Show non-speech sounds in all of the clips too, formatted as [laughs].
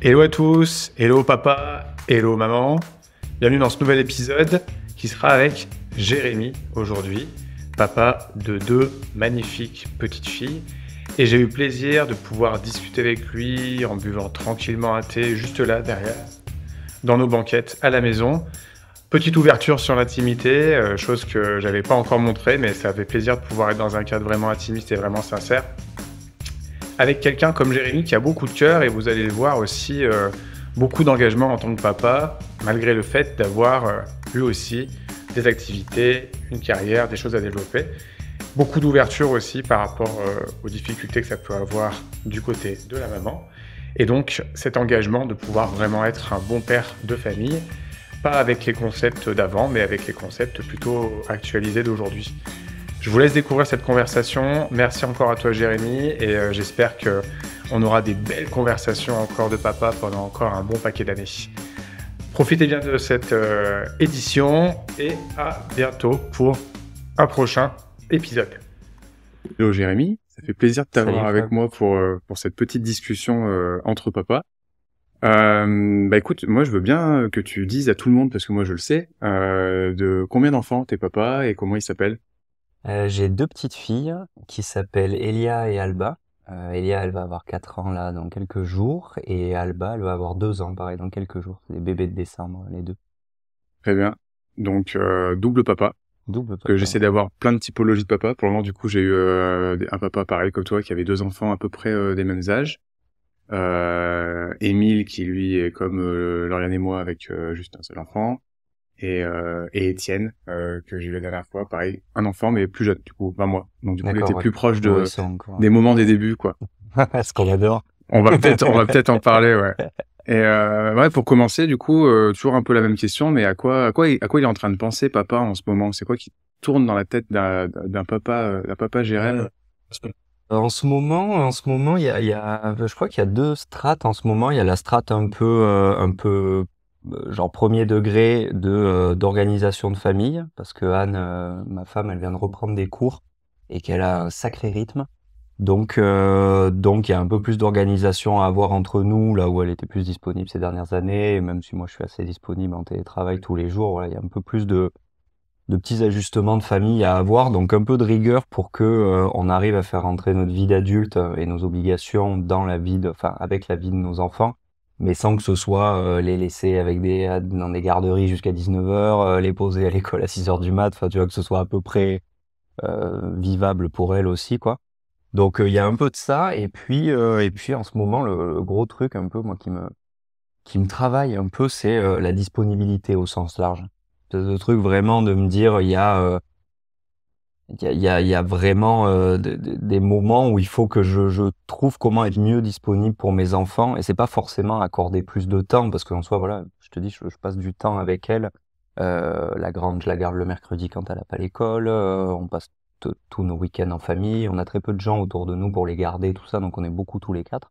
Hello à tous, hello papa, hello maman. Bienvenue dans ce nouvel épisode qui sera avec Jérémy aujourd'hui, papa de deux magnifiques petites filles. Et j'ai eu plaisir de pouvoir discuter avec lui en buvant tranquillement un thé juste là derrière, dans nos banquettes à la maison. Petite ouverture sur l'intimité, euh, chose que j'avais pas encore montrée, mais ça fait plaisir de pouvoir être dans un cadre vraiment intimiste et vraiment sincère avec quelqu'un comme Jérémy qui a beaucoup de cœur et vous allez le voir aussi euh, beaucoup d'engagement en tant que papa, malgré le fait d'avoir lui euh, aussi des activités, une carrière, des choses à développer. Beaucoup d'ouverture aussi par rapport euh, aux difficultés que ça peut avoir du côté de la maman. Et donc cet engagement de pouvoir vraiment être un bon père de famille, pas avec les concepts d'avant, mais avec les concepts plutôt actualisés d'aujourd'hui. Je vous laisse découvrir cette conversation. Merci encore à toi, Jérémy, et euh, j'espère que on aura des belles conversations encore de papa pendant encore un bon paquet d'années. Profitez bien de cette euh, édition et à bientôt pour un prochain épisode. Hello Jérémy, ça fait plaisir de t'avoir avec moi pour, euh, pour cette petite discussion entre papa. Euh, bah écoute, moi je veux bien que tu dises à tout le monde, parce que moi je le sais, de combien d'enfants tes papa et comment ils s'appellent. Euh, j'ai deux petites filles qui s'appellent Elia et Alba. Euh, Elia, elle va avoir 4 ans là dans quelques jours, et Alba, elle va avoir 2 ans, pareil, dans quelques jours. C'est bébés de décembre, les deux. Très bien. Donc, euh, double papa. Double papa. Que j'essaie d'avoir plein de typologies de papa. Pour le moment, du coup, j'ai eu un papa pareil comme toi, qui avait deux enfants à peu près des mêmes âges. Émile, qui lui est comme Lauriane et moi, avec juste un seul enfant. Euh, et, Étienne euh, que j'ai eu la dernière fois, pareil, un enfant mais plus jeune du coup, 20 mois. Donc du coup, il était plus proche de des moments des débuts quoi. [laughs] Ce qu'on adore. On va peut-être on va [laughs] peut-être en parler ouais. Et euh, ouais, pour commencer du coup, toujours un peu la même question, mais à quoi à quoi à quoi il est en train de penser papa en ce moment C'est quoi qui tourne dans la tête d'un papa d'un papa Jérém en ce moment, en ce moment, il y a, je crois qu'il y a deux strates en ce moment. Il y a la strate un peu, un peu euh, genre premier degré de euh, d'organisation de famille parce que Anne, euh, ma femme, elle vient de reprendre des cours et qu'elle a un sacré rythme. Donc, donc il y a un peu plus d'organisation à avoir entre nous, là où elle était plus disponible ces dernières années, même si moi je suis assez disponible en télétravail tous les jours, il y a un peu plus de, de petits ajustements de famille à avoir, donc un peu de rigueur pour que on arrive à faire entrer notre vie d'adulte et nos obligations dans la vie, enfin avec la vie de nos enfants, mais sans que ce soit euh, les laisser avec des dans des garderies jusqu'à 19h, euh, les poser à l'école à 6h du mat, enfin tu vois que ce soit à peu près euh, vivable pour elles aussi quoi. Donc il y a un peu de ça et puis et puis en ce moment le, gros truc un peu moi qui me qui me travaille un peu c'est la disponibilité au sens large. le truc vraiment de me dire il y a il y a, il y a, vraiment euh, des moments où il faut que je, je, trouve comment être mieux disponible pour mes enfants et c'est pas forcément accorder plus de temps parce qu'en soi voilà je te dis je, passe du temps avec elle euh, la grande je la garde le mercredi quand elle n'a pas l'école euh, on passe tous nos week-ends en famille on a très peu de gens autour de nous pour les garder tout ça donc on est beaucoup tous les quatre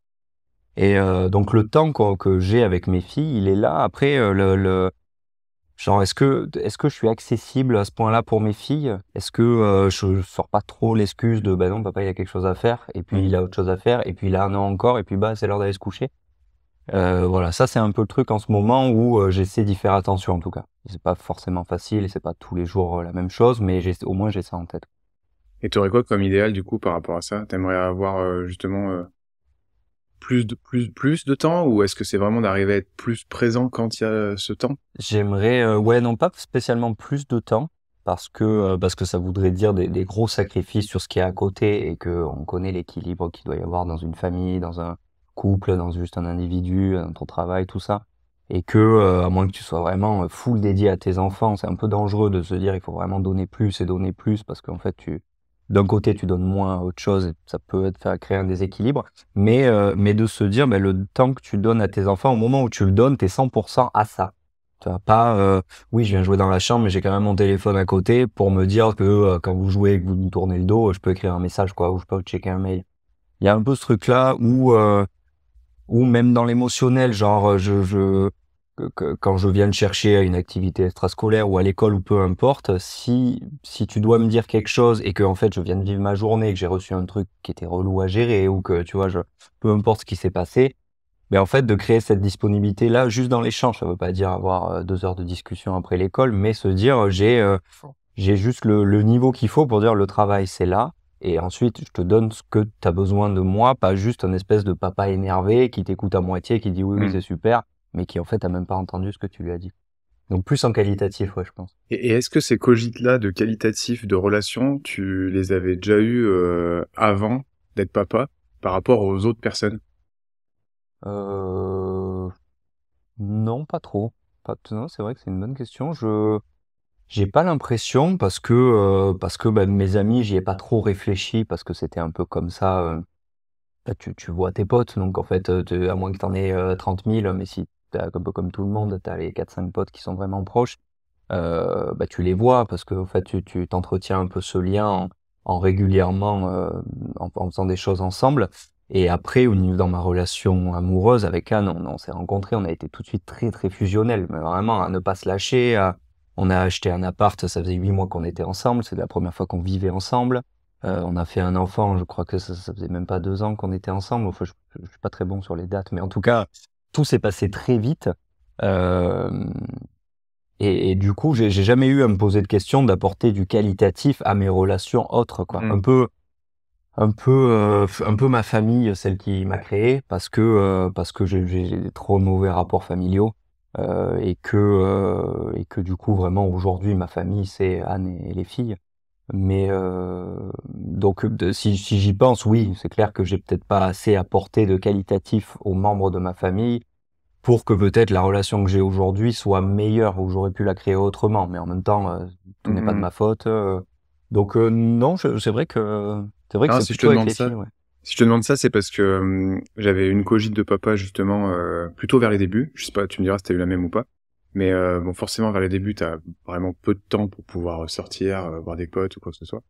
et euh, donc le temps que j'ai avec mes filles il est là après le, le Genre, est-ce que, est-ce que je suis accessible à ce point-là pour mes filles Est-ce que euh, je ne sors pas trop l'excuse de bah non, papa, il y a quelque chose à faire, et puis il a mm. autre chose à faire, et puis il a un an encore, et puis bah, c'est l'heure d'aller se coucher euh, Voilà, ça, c'est un peu le truc en ce moment où euh, j'essaie d'y faire attention en tout cas. C'est pas forcément facile, et c'est pas tous les jours la même chose, mais au moins j'ai ça en tête. Et tu aurais quoi comme idéal du coup par rapport à ça T'aimerais avoir justement plus de, plus, plus de temps ou est-ce que c'est vraiment d'arriver à être plus présent quand il y a euh, ce temps J'aimerais, euh, ouais, non pas spécialement plus de temps parce que euh, parce que ça voudrait dire des, gros sacrifices sur ce qui est à côté et que on connaît l'équilibre qu'il doit y avoir dans une famille, dans un couple, dans juste un individu, dans ton travail, tout ça. Et que à moins que tu sois vraiment full dédié à tes enfants, c'est un peu dangereux de se dire il faut vraiment donner plus et donner plus parce qu'en fait tu d'un côté, tu donnes moins à autre chose, et ça peut être, faire créer un déséquilibre, mais, euh, mais de se dire, ben, le temps que tu donnes à tes enfants, au moment où tu le donnes, tu es 100% à ça. Tu vas pas, euh, oui, je viens jouer dans la chambre, mais j'ai quand même mon téléphone à côté pour me dire que euh, quand vous jouez et que vous nous tournez le dos, je peux écrire un message, quoi, ou je peux checker un mail. Il y a un peu ce truc-là où, où même dans l'émotionnel, genre, je, je, que, quand je viens de chercher une activité extrascolaire ou à l'école ou peu importe, si, tu dois me dire quelque chose et que en fait je viens de vivre ma journée et que j'ai reçu un truc qui était relou à gérer ou que tu vois, peu importe ce qui s'est passé, mais ben, en fait de créer cette disponibilité là juste dans l'échange, ça ne veut pas dire avoir euh, deux heures de discussion après l'école, mais se dire euh, euh, j'ai juste le, niveau qu'il faut pour dire le travail c'est là. Et ensuite, je te donne ce que tu as besoin de moi, pas juste un espèce de papa énervé qui t'écoute à moitié, qui dit oui, oui, mmh. c'est super, mais qui en fait a même pas entendu ce que tu lui as dit. Donc plus en qualitatif, ouais, je pense. Et, est-ce que ces cogites-là de qualitatif, de relation, tu les avais déjà eu euh, avant d'être papa par rapport aux autres personnes euh... Non, pas trop. Pas... Non, c'est vrai que c'est une bonne question. Je j'ai pas l'impression parce que euh, parce que ben, mes amis, j'y ai pas trop réfléchi parce que c'était un peu comme ça. Euh. Bah, tu, tu vois tes potes, donc en fait, à moins que t'en aies 30 000, mais si as, un peu comme tout le monde, tu as les 4-5 potes qui sont vraiment proches, euh, bah, tu les vois parce que en fait, tu t'entretiens un peu ce lien en, régulièrement, euh, en, faisant des choses ensemble. Et après, au niveau dans ma relation amoureuse avec Anne, on, s'est rencontrés, on a été tout de suite très très fusionnels, mais vraiment à ne pas se lâcher. on a acheté un appart, ça faisait huit mois qu'on était ensemble, c'est la première fois qu'on vivait ensemble. Euh, on a fait un enfant, je crois que ça, faisait même pas deux ans qu'on était ensemble. je, ne je, suis pas très bon sur les dates, mais en tout cas, tout s'est passé très vite. Euh, et, du coup, j'ai jamais eu à me poser de questions d'apporter du qualitatif à mes relations autres, quoi. Mm. Un peu, un peu, euh, un peu ma famille, celle qui m'a créé, parce que euh, parce que j'ai des trop mauvais rapports familiaux et que et que du coup vraiment aujourd'hui ma famille c'est Anne et les filles. Mais euh, donc, euh, si, j'y pense, oui, c'est clair que j'ai peut-être pas assez apporté de qualitatif aux membres de ma famille pour que peut-être la relation que j'ai aujourd'hui soit meilleure ou j'aurais pu la créer autrement. Mais en même temps, euh, tout n'est pas de mm-hmm. ma faute. donc non, c'est vrai que c'est vrai que c'est si plutôt te ça. Si je te demande ça, c'est parce que hum, j'avais une cogite de papa justement plutôt vers les débuts. Je sais pas, tu me diras si t'as eu la même ou pas. Mais euh, bon, forcément, vers les débuts, t'as vraiment peu de temps pour pouvoir euh, sortir, euh, voir des potes ou quoi que ce soit.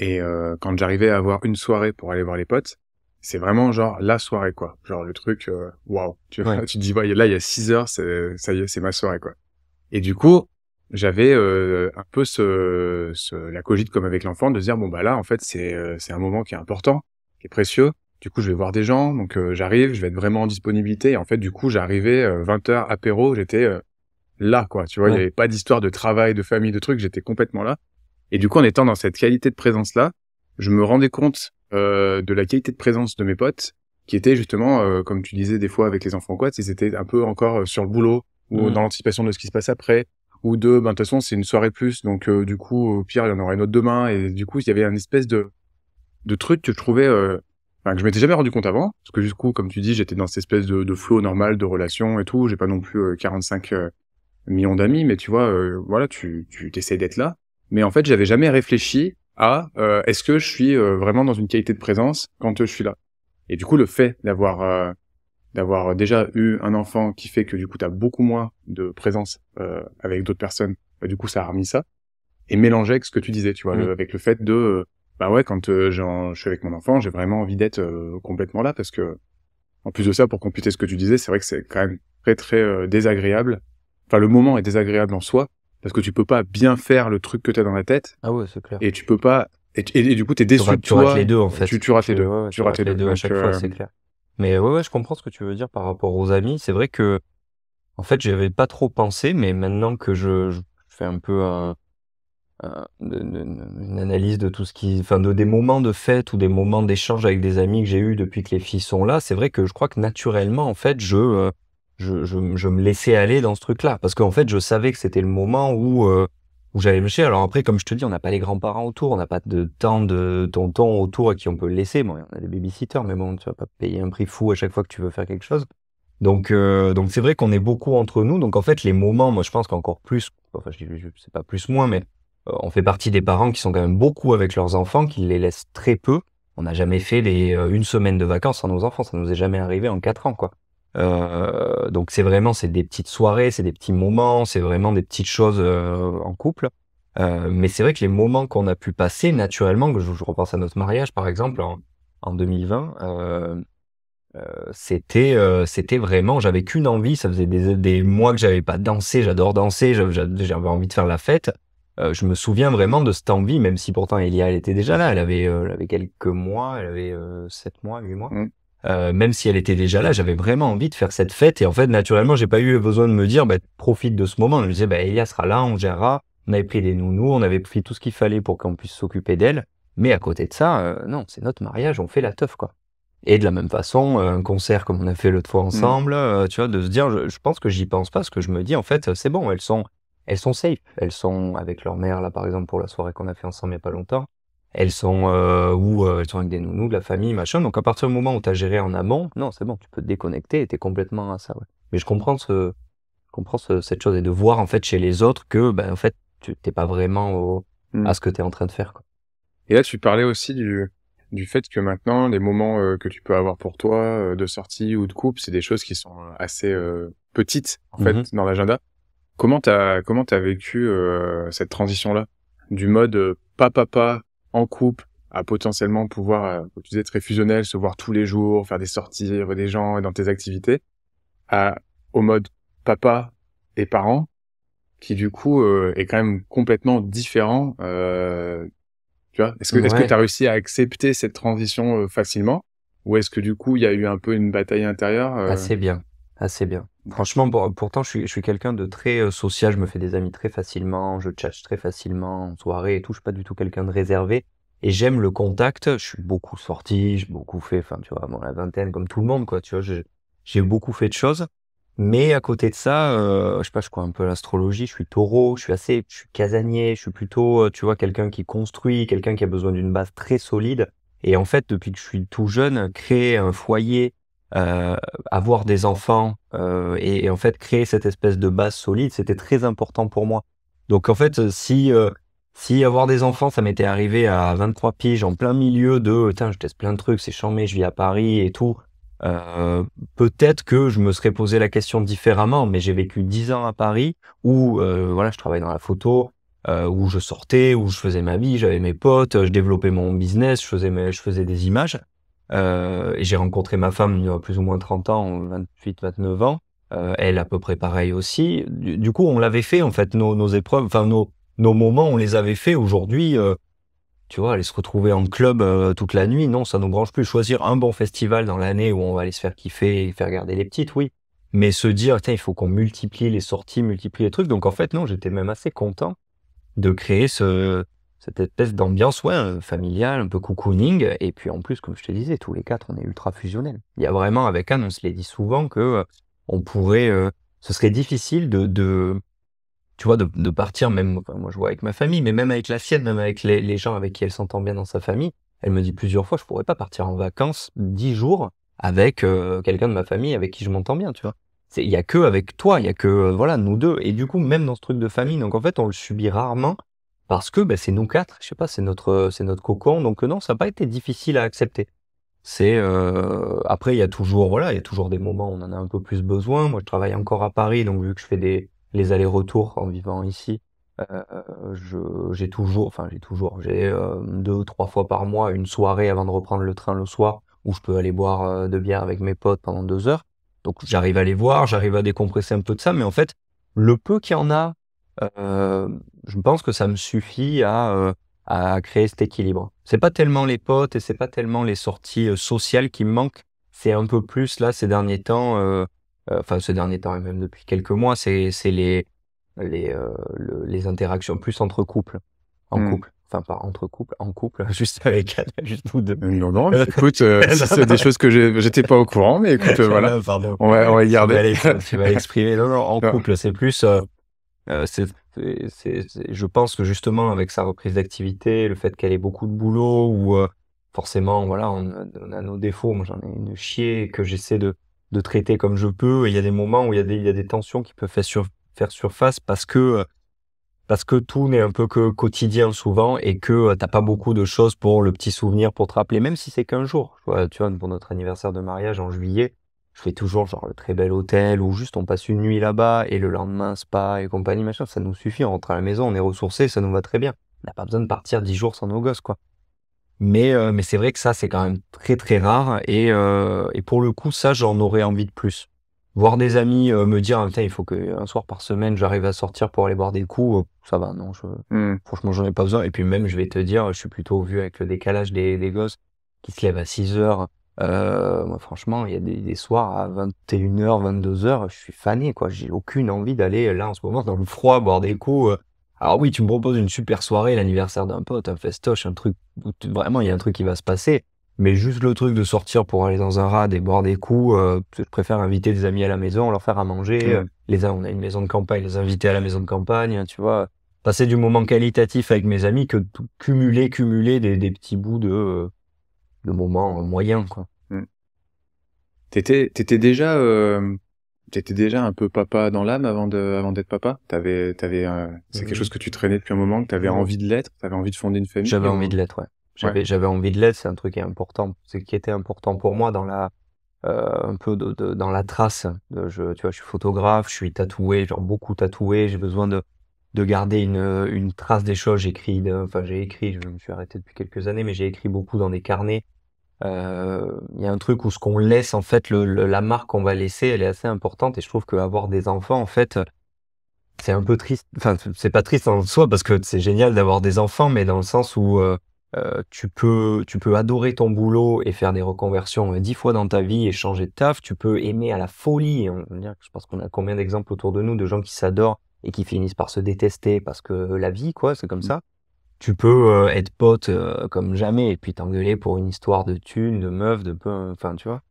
et quand j'arrivais à avoir une soirée pour aller voir les potes, c'est vraiment genre la soirée, quoi. Genre le truc, waouh, [laughs] tu te dis, là, il y a 6 heures, c'est, ça y est, c'est ma soirée, quoi. Et du coup, j'avais un peu la cogite comme avec l'enfant de dire, bon, bah là, en fait, c'est un moment qui est important, qui est précieux, du coup, je vais voir des gens, donc euh, j'arrive, je vais être vraiment en disponibilité. Et en fait, du coup, j'arrivais 20h euh, apéro, j'étais euh, là, quoi. Tu vois, il n'y avait pas d'histoire de travail, de famille, de trucs, j'étais complètement là. Et du coup, en étant dans cette qualité de présence-là, je me rendais compte de la qualité de présence de mes potes, qui étaient justement, comme tu disais des fois avec les enfants, quoi, ils étaient un peu encore sur le boulot ou mmh. dans l'anticipation de ce qui se passe après, ou de, ben, de toute façon, c'est une soirée de plus, donc du coup, au pire, il y en aura une autre demain. Et du coup, il y avait une espèce de, de truc que je trouvais que je m'étais jamais rendu compte avant, parce que du coup, comme tu dis, j'étais dans cette espèce de, flot normal de relations et tout, j'ai pas non plus 45 euh, euh, millions d'amis, mais tu vois, euh, voilà, tu, tu essaies d'être là. Mais en fait, j'avais jamais réfléchi à est-ce que je suis vraiment dans une qualité de présence quand je suis là. Et du coup, le fait d'avoir d'avoir déjà eu un enfant qui fait que du coup, tu as beaucoup moins de présence avec d'autres personnes, bah, du coup, ça a remis ça. Et mélangé avec ce que tu disais, tu vois, mmh. avec le fait de bah ouais, quand euh, je suis avec mon enfant, j'ai vraiment envie d'être euh, complètement là parce que, en plus de ça, pour compléter ce que tu disais, c'est vrai que c'est quand même très très euh, désagréable. Enfin, le moment est désagréable en soi parce que tu peux pas bien faire le truc que t'as dans la tête. Ah ouais, c'est clair. Et tu peux pas. Et, du coup, t'es déçu. de toi, tu rates les deux en fait. Tu, rates les deux. tu, rates les deux, à chaque fois, c'est clair. Mais ouais, ouais, je comprends ce que tu veux dire par rapport aux amis. C'est vrai que, en fait, j'avais pas trop pensé, mais maintenant que je, je fais un peu un euh, une analyse de tout ce qui, enfin, de des moments de fête ou des moments d'échange avec des amis que j'ai eu depuis que les filles sont là. C'est vrai que je crois que naturellement, en fait, je euh, je, je, me laissais aller dans ce truc-là parce qu'en fait, je savais que c'était le moment où euh, où j'allais me chier. Alors après, comme je te dis, on n'a pas les grands-parents autour, on n'a pas de temps de tontons autour à qui on peut le laisser. Bon, on a des babysitters, mais bon, tu vas pas payer un prix fou à chaque fois que tu veux faire quelque chose. Donc, donc c'est vrai qu'on est beaucoup entre nous. Donc en fait, les moments, moi je pense qu'encore plus, enfin je, ne pas plus moins, mais euh, on fait partie des parents qui sont quand même beaucoup avec leurs enfants, qui les laissent très peu. On n'a jamais fait euh, une semaine de vacances sans nos enfants, ça nous est jamais arrivé en quatre ans, quoi. Euh, donc c'est vraiment c'est des petites soirées, c'est des petits moments, c'est vraiment des petites choses en couple. mais c'est vrai que les moments qu'on a pu passer naturellement, que je, repense à notre mariage par exemple en, 2020, c'était vraiment j'avais qu'une envie, ça faisait des, mois que j'avais pas dansé, j'adore danser, j'avais envie de faire la fête. Euh, je me souviens vraiment de cette envie, même si pourtant Elia, elle était déjà là, elle avait, euh, quelques mois, elle avait euh, sept mois, huit mois. Mm. même si elle était déjà là, j'avais vraiment envie de faire cette fête. Et en fait, naturellement, j'ai pas eu besoin de me dire, bah, profite de ce moment. Je me disais, bah, Elia sera là, on gérera. On avait pris des nounous, on avait pris tout ce qu'il fallait pour qu'on puisse s'occuper d'elle. Mais à côté de ça, non, c'est notre mariage, on fait la teuf, quoi. Et de la même façon, un concert comme on a fait l'autre fois mm. ensemble, tu vois, de se dire, je, pense que j'y pense pas, ce que je me dis, en fait, c'est bon, elles sont, elles sont safe. Elles sont avec leur mère, là, par exemple, pour la soirée qu'on a fait ensemble il n'y a pas longtemps. Elles sont, euh, euh, elles sont avec des nounous, de la famille, machin. Donc, à partir du moment où tu as géré en amont, non, c'est bon, tu peux te déconnecter et es complètement à ça, Mais je comprends ce, cette chose et de voir, en fait, chez les autres que, ben, en fait, tu n'es pas vraiment mm. à ce que tu es en train de faire, Et là, tu parlais aussi du, fait que maintenant, les moments euh, que tu peux avoir pour toi, de sortie ou de coupe, c'est des choses qui sont assez petites, en fait, mm-hmm. dans l'agenda. Comment t'as comment as vécu euh, cette transition là du mode euh, papa en couple à potentiellement pouvoir euh, tu disais très fusionnel se voir tous les jours faire des sorties voir des gens et dans tes activités à au mode papa et parent qui du coup euh, est quand même complètement différent euh, tu vois est-ce que est-ce que t'as réussi à accepter cette transition facilement ou est-ce que du coup il y a eu un peu une bataille intérieure assez bien assez bien. Franchement, pourtant, je suis, quelqu'un de très euh, social. Je me fais des amis très facilement. Je cherche très facilement en soirée et tout. Je suis pas du tout quelqu'un de réservé. Et j'aime le contact. Je suis beaucoup sorti. J'ai beaucoup fait, enfin, tu vois, bon, la vingtaine, comme tout le monde, quoi. Tu vois, j'ai beaucoup fait de choses. Mais à côté de ça, euh, je sais pas, je crois un peu à l'astrologie. Je suis taureau. Je suis assez, je suis casanier. Je suis plutôt, euh, tu vois, quelqu'un qui construit, quelqu'un qui a besoin d'une base très solide. Et en fait, depuis que je suis tout jeune, créer un foyer, euh, avoir des enfants euh, et, en fait créer cette espèce de base solide, c'était très important pour moi. Donc en fait, euh, si si avoir des enfants, ça m'était arrivé à 23 piges en plein milieu de tiens, je teste plein de trucs, c'est charmé, je vis à Paris et tout. peut-être que je me serais posé la question différemment, mais j'ai vécu 10 ans à Paris où voilà, je travaillais dans la photo, où je sortais, où je faisais ma vie, j'avais mes potes, je développais mon business, je faisais je faisais des images. Euh, j'ai rencontré ma femme il y a plus ou moins 30 ans, 28, 29 ans. Euh, elle à peu près pareil aussi. Du, coup, on l'avait fait en fait nos, épreuves, enfin nos, moments, on les avait fait. Aujourd'hui, euh, tu vois, aller se retrouver en club toute la nuit, non, ça nous branche plus. Choisir un bon festival dans l'année où on va aller se faire kiffer et faire garder les petites, oui. Mais se dire, tiens, il faut qu'on multiplie les sorties, multiplie les trucs. Donc en fait, non, j'étais même assez content de créer ce, cette espèce d'ambiance ouais, euh, familiale, un peu cocooning. Et puis en plus, comme je te disais, tous les quatre, on est ultra fusionnels. Il y a vraiment, avec Anne, on se l'est dit souvent que euh, on pourrait, euh, ce serait difficile de, de tu vois, de, partir, même, moi je vois avec ma famille, mais même avec la sienne, même avec les, gens avec qui elle s'entend bien dans sa famille. Elle me dit plusieurs fois, je pourrais pas partir en vacances dix jours avec quelqu'un de ma famille avec qui je m'entends bien, tu vois. Il y a que avec toi, il y a que voilà nous deux. Et du coup, même dans ce truc de famille, donc en fait, on le subit rarement parce que bah, c'est nous quatre, je sais pas, c'est notre, euh, c'est notre cocon. Donc euh, non, ça n'a pas été difficile à accepter. C'est euh, après il y a toujours voilà, il y a toujours des moments où on en a un peu plus besoin. Moi, je travaille encore à Paris, donc vu que je fais des les allers-retours en vivant ici, je, j'ai toujours, enfin j'ai toujours, j'ai deux ou trois fois par mois une soirée avant de reprendre le train le soir où je peux aller boire de bière avec mes potes pendant deux heures. Donc j'arrive à les voir, j'arrive à décompresser un peu de ça, mais en fait le peu qu'il y en a euh, je pense que ça me suffit à, euh, à créer cet équilibre. C'est pas tellement les potes et c'est pas tellement les sorties euh, sociales qui me manquent. C'est un peu plus là ces derniers temps enfin ces derniers temps et même depuis quelques mois, c'est les les, les interactions plus entre couples, en hmm. couple, enfin pas entre couples, en couple, [laughs] juste avec juste vous deux. Non non, écoute, [laughs] c'est des choses que j'étais pas au courant, mais écoute, [laughs] voilà, on va on va garder. Tu vas, exprimer non non en couple, c'est plus euh, je pense que justement avec sa reprise d'activité, le fait qu'elle ait beaucoup de boulot ou euh, forcément voilà, on, a nos défauts. Moi j'en ai une chier que j'essaie de, traiter comme je peux. il y a des moments où il y a des, tensions qui peuvent faire, faire surface parce que euh, parce que tout n'est un peu que quotidien souvent et que t'as pas beaucoup de choses pour le petit souvenir pour te rappeler, même si c'est qu'un jour. Tu vois, pour notre anniversaire de mariage en juillet, je fais toujours genre le très bel hôtel ou juste on passe une nuit là-bas et le lendemain spa et compagnie machin, ça nous suffit, on rentre à la maison, on est ressourcé, ça nous va très bien. On n'a pas besoin de partir dix jours sans nos gosses quoi. Mais euh, mais c'est vrai que ça c'est quand même très très rare et euh, et pour le coup ça j'en aurais envie de plus. Voir des amis euh, me dire il faut qu'un soir par semaine j'arrive à sortir pour aller boire des coups, ça va non, je mmh. franchement j'en ai pas besoin et puis même je vais te dire je suis plutôt vu avec le décalage des des gosses qui se lèvent à 6 heures euh, moi, franchement, il y a des, soirs à 21h, 22h, je suis fané, quoi. J'ai aucune envie d'aller euh, là en ce moment dans le froid boire des coups. Euh. Alors oui, tu me proposes une super soirée, l'anniversaire d'un pote, un festoche, un truc où vraiment il y a un truc qui va se passer. Mais juste le truc de sortir pour aller dans un rad et boire des coups, je préfère inviter des amis à la maison, leur faire à manger. Mm. les on a une maison de campagne, les inviter à la maison de campagne, hein, tu vois. Passer du moment qualitatif avec mes amis que cumuler, cumuler des petits bouts de le moment moyen, quoi. Mm. T'étais, déjà, euh, t'étais déjà un peu papa dans l'âme avant de, avant d'être papa. T'avais, t'avais, euh, c'est quelque euh, chose que tu traînais depuis un moment, que t'avais envie de l'être, t'avais envie de fonder une famille. J'avais envie de l'être, ouais. J'avais, j'avais envie de l'être, c'est un truc qui est important, c'est qui était important pour moi dans la, un peu de, de, dans la trace. De, je, tu vois, je suis photographe, je suis tatoué, genre beaucoup tatoué, j'ai besoin de, de garder une, une trace des choses. J'écris, enfin j'ai écrit, je me suis arrêté depuis quelques années, mais j'ai écrit beaucoup dans des carnets. Euh, il y a un truc où ce qu'on laisse, en fait, la marque qu'on va laisser, elle est assez importante. Et je trouve qu'avoir des enfants, en fait, c'est un peu triste. Enfin, c'est pas triste en soi parce que c'est génial d'avoir des enfants, mais dans le sens où euh, euh, tu peux, tu peux adorer ton boulot et faire des reconversions dix fois dans ta vie et changer de taf. Tu peux aimer à la folie. On, je pense qu'on a combien d'exemples autour de nous de gens qui s'adorent et qui finissent par se détester parce que la vie, quoi, c'est comme mmh. ça tu peux euh, être pote euh, comme jamais et puis t'engueuler pour une histoire de thunes, de meuf, de peu, enfin tu vois.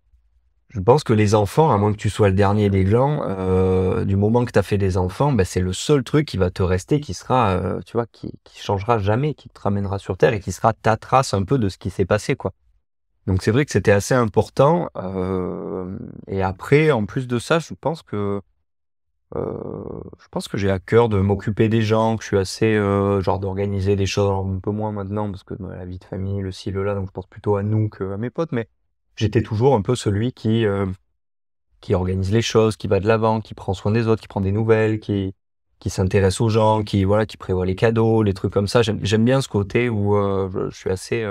Je pense que les enfants, à moins que tu sois le dernier des glands euh, du moment que tu as fait des enfants, ben, c'est le seul truc qui va te rester, qui sera, tu vois, qui, qui changera jamais, qui te ramènera sur terre et qui sera ta trace un peu de ce qui s'est passé, quoi. Donc c'est vrai que c'était assez important. et après, en plus de ça, je pense que euh, je pense que j'ai à cœur de m'occuper des gens, que je suis assez euh, genre d'organiser des choses, un peu moins maintenant parce que bah, la vie de famille, le ci, le là, donc je pense plutôt à nous que à mes potes, mais j'étais toujours un peu celui qui euh, qui organise les choses, qui va de l'avant, qui prend soin des autres, qui prend des nouvelles, qui qui s'intéresse aux gens, qui voilà, qui prévoit les cadeaux, les trucs comme ça. J'aime bien ce côté où je suis assez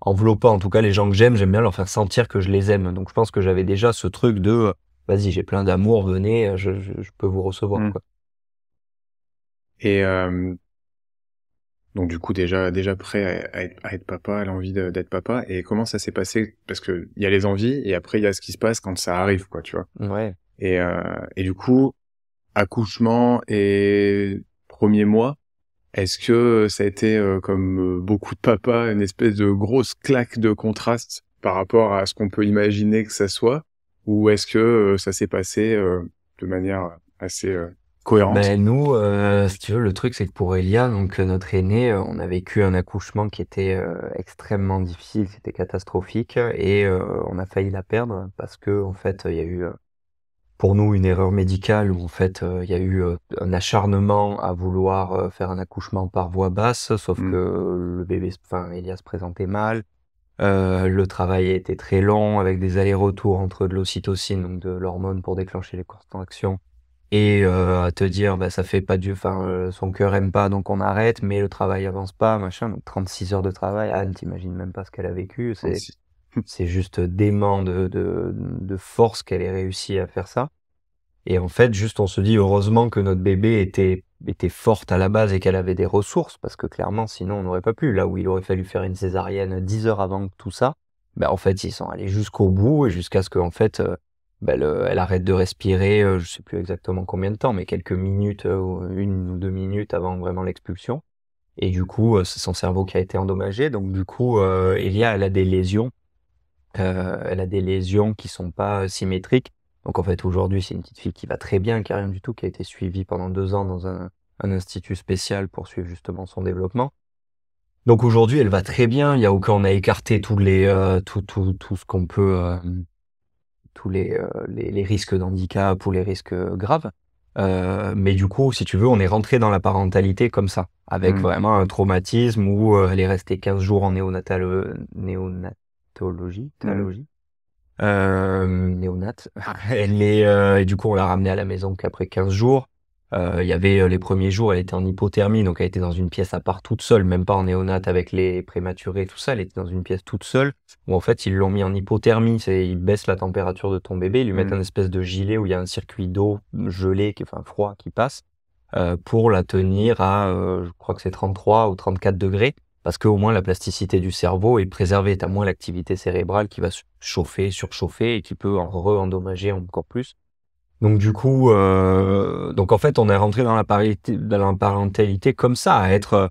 enveloppant. En tout cas, les gens que j'aime, j'aime bien leur faire sentir que je les aime. Donc, je pense que j'avais déjà ce truc de vas-y, j'ai plein d'amour, venez, euh, je, peux vous recevoir. Mmh. Quoi. Et euh, donc du coup déjà déjà prêt à, être, papa, à l'envie d'être papa. Et comment ça s'est passé Parce que y a les envies et après il y a ce qui se passe quand ça arrive, quoi, tu vois. Ouais. Et euh, et du coup accouchement et premier mois, est-ce que euh, ça a été comme beaucoup de papas une espèce de grosse claque de contraste par rapport à ce qu'on peut imaginer que ça soit ou est-ce que euh, ça s'est passé euh, de manière assez euh, cohérente ben, Nous, si tu veux, le truc, c'est que pour Elia, donc notre aîné, on a vécu un accouchement qui était extrêmement difficile, c'était catastrophique, et on a failli la perdre parce que en fait, il y a eu pour nous une erreur médicale où en fait il y a eu un acharnement à vouloir faire un accouchement par voie basse, sauf mmh. que le bébé, enfin Elia se présentait mal, euh, le travail était très long, avec des allers-retours entre de l'ocytocine, donc de l'hormone pour déclencher les contractions, et euh, à te dire bah ça fait pas du, enfin euh, son cœur aime pas donc on arrête, mais le travail avance pas, machin. Donc 36 heures de travail, Anne, t'imagine même pas ce qu'elle a vécu. C'est hum. c'est juste dément de, de, de force qu'elle ait réussi à faire ça. Et en fait, juste on se dit heureusement que notre bébé était était forte à la base et qu'elle avait des ressources, parce que clairement, sinon, on n'aurait pas pu. Là où il aurait fallu faire une césarienne 10 heures avant tout ça, bah, en fait, ils sont allés jusqu'au bout et jusqu'à ce que, fait, euh, bah, elle arrête de respirer, euh, je sais plus exactement combien de temps, mais quelques minutes, euh, une ou deux minutes avant vraiment l'expulsion. Et du coup, c'est son cerveau qui a été endommagé. Donc, du coup, Elia, elle a des lésions. elle a des lésions qui sont pas symétriques donc en fait, aujourd'hui, c'est une petite fille qui va très bien, qui a rien du tout, qui a été suivie pendant deux ans dans un, institut spécial pour suivre justement son développement. Donc aujourd'hui, elle va très bien. Il y a aucun, on a écarté tous les, euh, tout, ce qu'on peut, euh, tous euh, les, les, risques d'handicap ou les risques graves. mais du coup, si tu veux, on est rentré dans la parentalité comme ça, avec mmh. vraiment un traumatisme où elle est restée 15 jours en néonatologie, mmh. Euh, néonate. Ah. [laughs] Elle est, euh, et du coup, on l'a ramenée à la maison qu'après 15 jours. Euh, il y avait les premiers jours, elle était en hypothermie, donc elle était dans une pièce à part toute seule, même pas en néonate avec les prématurés et tout ça. Elle était dans une pièce toute seule où en fait ils l'ont mis en hypothermie. C'est, ils baissent la température de ton bébé, lui mettent mm. un espèce de gilet où il y a un circuit d'eau gelé, qui, enfin froid, qui passe. pour la tenir à, je crois que c'est 33 ou 34 degrés parce qu'au moins la plasticité du cerveau est préservée. Tu moins l'activité cérébrale qui va se chauffer, surchauffer et qui peut en re-endommager encore plus. Donc du coup, euh, donc en fait, on est rentré dans la, parentalité comme ça, à être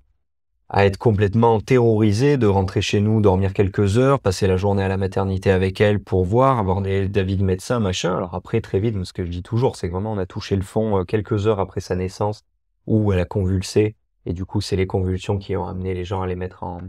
à être complètement terrorisé de rentrer chez nous, dormir quelques heures, passer la journée à la maternité avec elle pour voir, avoir des David médecin, machin. Alors après, très vite, ce que je dis toujours, c'est que vraiment on a touché le fond euh, quelques heures après sa naissance où elle a convulsé et du coup, c'est les convulsions qui ont amené les gens à, les mettre en,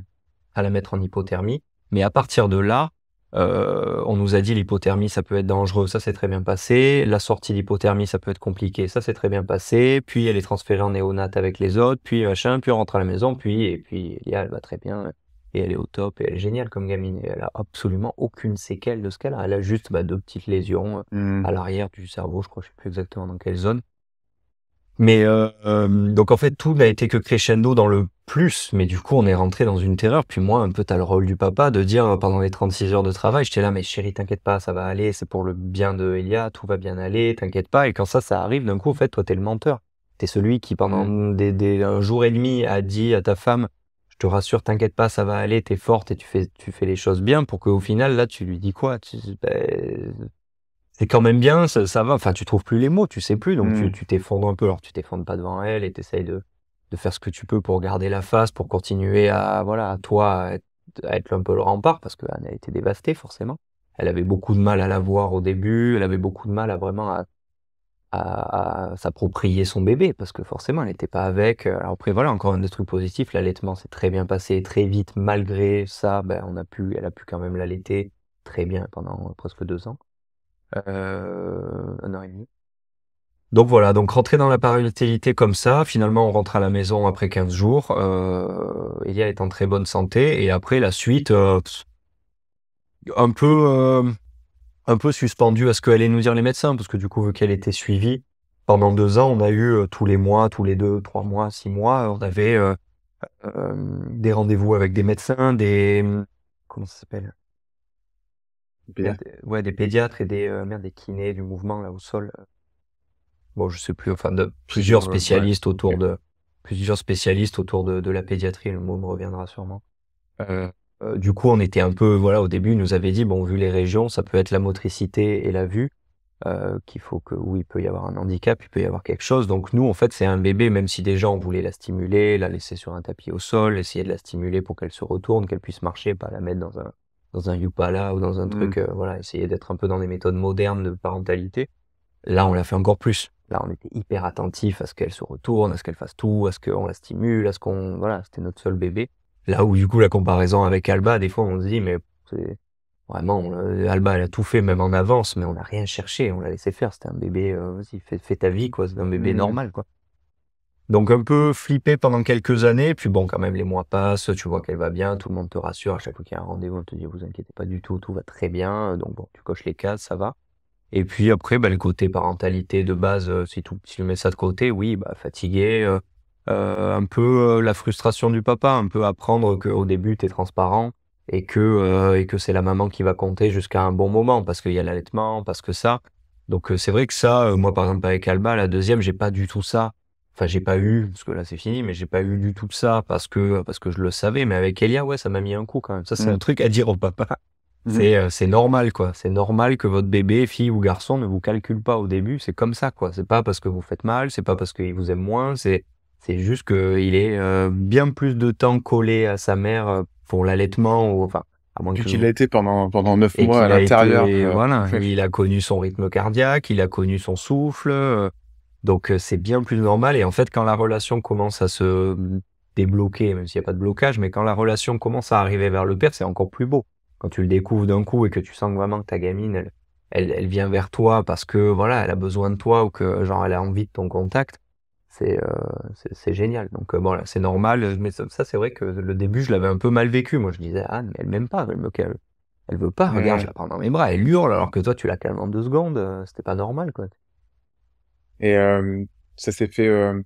à la mettre en hypothermie. Mais à partir de là, euh, on nous a dit l'hypothermie, ça peut être dangereux, ça s'est très bien passé. La sortie d'hypothermie, ça peut être compliqué, ça s'est très bien passé. Puis elle est transférée en néonate avec les autres, puis machin, puis on rentre à la maison, puis et puis elle va très bien. Et elle est au top, et elle est géniale comme gamine. elle a absolument aucune séquelle de ce qu'elle a. Elle a juste bah, deux petites lésions mmh. à l'arrière du cerveau, je crois, je sais plus exactement dans quelle zone. Mais euh, euh, donc en fait, tout n'a été que crescendo dans le plus, mais du coup, on est rentré dans une terreur. Puis moi, un peu, t'as le rôle du papa de dire euh, pendant les 36 heures de travail, j'étais là, mais chérie, t'inquiète pas, ça va aller, c'est pour le bien de Elia, tout va bien aller, t'inquiète pas. Et quand ça, ça arrive, d'un coup, en fait, toi, t'es le menteur. T'es celui qui, pendant mm. des, un jour et demi, a dit à ta femme, je te rassure, t'inquiète pas, ça va aller, t'es forte et tu fais, tu fais les choses bien pour qu'au final, là, tu lui dis quoi? Tu, ben, c'est quand même bien, ça, va. Enfin, tu trouves plus les mots, tu sais plus, donc tu mm. t'effondres un peu. Alors, tu t'effondres pas devant elle et tu de, de faire ce que tu peux pour garder la face, pour continuer à, voilà, à toi, à être, un peu le rempart, parce qu'Anne a été dévastée, forcément. Elle avait beaucoup de mal à la voir au début, elle avait beaucoup de mal à vraiment à, s'approprier son bébé, parce que forcément, elle n'était pas avec. Alors après, voilà, encore un des trucs positifs, l'allaitement s'est très bien passé, très vite, malgré ça, ben, on a pu, elle a pu quand même l'allaiter très bien pendant presque deux ans euh, un an et demi. Donc voilà, donc rentrer dans la parentalité comme ça, finalement on rentre à la maison après 15 jours, euh, Elia est en très bonne santé, et après la suite, euh, un peu euh, un peu suspendue à ce qu'allaient nous dire les médecins, parce que du coup, vu qu'elle était suivie, pendant deux ans, on a eu euh, tous les mois, tous les deux, trois mois, six mois, on avait des rendez-vous avec des médecins, des... comment ça s'appelle des pédiatres. Ouais, des pédiatres et des, euh, des kinés, du mouvement là au sol. Euh. Bon, je sais plus, enfin, de plusieurs spécialistes autour de plusieurs spécialistes autour de, de, la pédiatrie. Le mot me reviendra sûrement. Euh. du coup, on était un peu, voilà, au début, ils nous avaient dit, bon, vu les régions, ça peut être la motricité et la vue, qu'il faut que, oui, il peut y avoir un handicap, il peut y avoir quelque chose. Donc, nous, en fait, c'est un bébé, même si des gens voulait la stimuler, la laisser sur un tapis au sol, essayer de la stimuler pour qu'elle se retourne, qu'elle puisse marcher, pas la mettre dans un, dans un là ou dans un mm. truc, euh, voilà, essayer d'être un peu dans des méthodes modernes de parentalité. Là, on l'a fait encore plus. Là, on était hyper attentif à ce qu'elle se retourne, à ce qu'elle fasse tout, à ce qu'on la stimule, à ce qu'on, voilà, c'était notre seul bébé. Là où, du coup, la comparaison avec Alba, des fois, on se dit, mais vraiment, euh, Alba, elle a tout fait, même en avance, mais on n'a rien cherché, on l'a laissé faire. C'était un bébé, euh, vas-y, fais, ta vie, quoi. C'est un bébé mm. normal, quoi. Donc un peu flippé pendant quelques années, puis bon, quand même les mois passent, tu vois qu'elle va bien, tout le monde te rassure, à chaque fois qu'il y a un rendez-vous, on te dit vous inquiétez pas du tout, tout va très bien, donc bon, tu coches les cases, ça va. Et puis après, bah, le côté parentalité de base, euh, si, tout, si tu mets ça de côté, oui, bah, fatigué, euh, euh, un peu la frustration du papa, un peu apprendre qu'au début, tu es transparent et que, et que c'est la maman qui va compter jusqu'à un bon moment, parce qu'il y a l'allaitement, parce que ça. Donc c'est vrai que ça, moi par exemple avec Alba, la deuxième, j'ai pas du tout ça. Enfin, j'ai pas eu, parce que là c'est fini, mais j'ai pas eu du tout ça parce que parce que je le savais. Mais avec Elia, ouais, ça m'a mis un coup quand même. Ça, c'est mm. un truc à dire au papa. Ah. Mm. Euh, c'est normal, quoi. C'est normal que votre bébé, fille ou garçon, ne vous calcule pas au début. C'est comme ça, quoi. C'est pas parce que vous faites mal, c'est pas parce qu'il vous aime moins. C'est c'est juste qu'il est euh, bien plus de temps collé à sa mère euh, pour l'allaitement ou enfin qu'il a été pendant pendant neuf mois à l'intérieur. Voilà, [laughs] il a connu son rythme cardiaque, il a connu son souffle, donc euh, c'est bien plus normal. Et en fait, quand la relation commence à se hum, débloquer, même s'il n'y a pas de blocage, mais quand la relation commence à arriver vers le père, c'est encore plus beau. Quand tu le découvres d'un coup et que tu sens vraiment que ta gamine, elle, vient vers toi parce que voilà, elle a besoin de toi ou que genre elle a envie de ton contact, c'est euh, génial. Donc bon euh, voilà, c'est normal. Mais ça, c'est vrai que le début, je l'avais un peu mal vécu. Moi, je disais, ah, mais elle m'aime pas, elle me veut pas, regarde, je la prends dans mes bras, elle hurle alors que toi tu la calmes en deux secondes, c'était pas normal quoi. Et euh, ça s'est fait euh,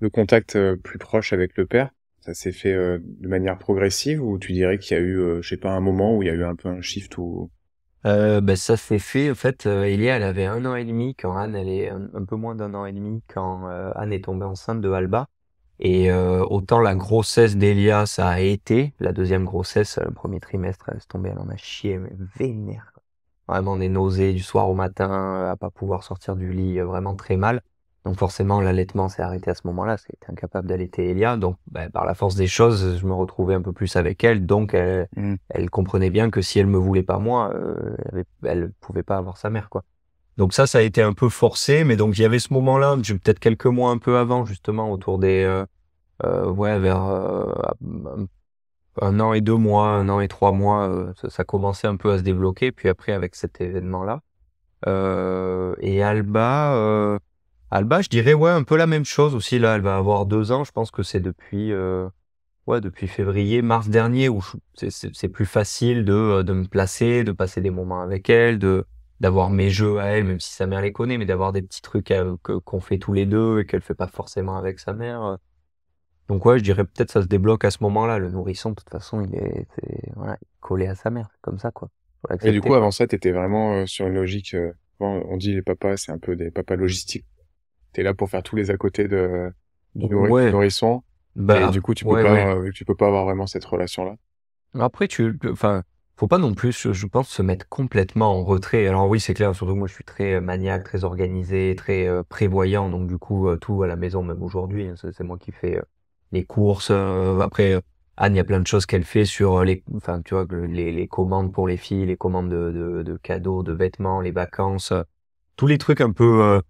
le contact euh, plus proche avec le père. Ça s'est fait de manière progressive ou tu dirais qu'il y a eu, je sais pas, un moment où il y a eu un peu un shift ou Euh, bah, ça s'est fait. En fait, euh, Elia, elle avait un an et demi quand Anne, elle est un, peu moins d'un an et demi quand Anne est tombée enceinte de Alba. Et autant la grossesse d'Elia, ça a été la deuxième grossesse, le premier trimestre, elle est tombée, elle en a chié, mais vénère vraiment est nausées du soir au matin, euh, à pas pouvoir sortir du lit, euh, vraiment très mal. Donc forcément, l'allaitement s'est arrêté à ce moment-là, parce qu'elle était incapable d'allaiter Elia. Donc ben, par la force des choses, je me retrouvais un peu plus avec elle. Donc elle, mm. comprenait bien que si elle me voulait pas moi, euh, elle, ne pouvait pas avoir sa mère, quoi. Donc ça, ça a été un peu forcé, mais donc il y avait ce moment-là, peut-être quelques mois un peu avant, justement, autour des... ouais, vers un an et deux mois, un an et trois mois, euh, ça, commençait un peu à se débloquer. Puis après, avec cet événement-là. Euh, et Alba, euh, Alba, je dirais ouais, un peu la même chose aussi. Là, elle va avoir deux ans. Je pense que c'est depuis, ouais, depuis février, mars dernier, où c'est plus facile de, de me placer, de passer des moments avec elle, de d'avoir mes jeux à elle, même si sa mère les connaît, mais d'avoir des petits trucs qu'on fait tous les deux et qu'elle fait pas forcément avec sa mère. Donc ouais, je dirais peut-être ça se débloque à ce moment-là. Le nourrisson, de toute façon, il est, voilà, collé à sa mère, comme ça quoi. Et du coup, avant ça, t'étais vraiment euh, sur une logique. Euh, on dit les papas, c'est un peu des papas logistiques. T'es là pour faire tous les à côté de du nourrisson. Bah, et du coup, tu peux pas, euh, tu peux pas avoir vraiment cette relation-là. Après, tu, enfin, faut pas non plus, je pense, se mettre complètement en retrait. Alors oui, c'est clair, surtout moi je suis très maniaque, très organisé, très prévoyant, donc du coup, tout à la maison, même aujourd'hui, hein, c'est moi qui fais les courses. Euh, après, euh, Anne, il y a plein de choses qu'elle fait sur euh, les, enfin, tu vois, les, les commandes pour les filles, les commandes de, de, de, cadeaux, de vêtements, les vacances, tous les trucs un peu,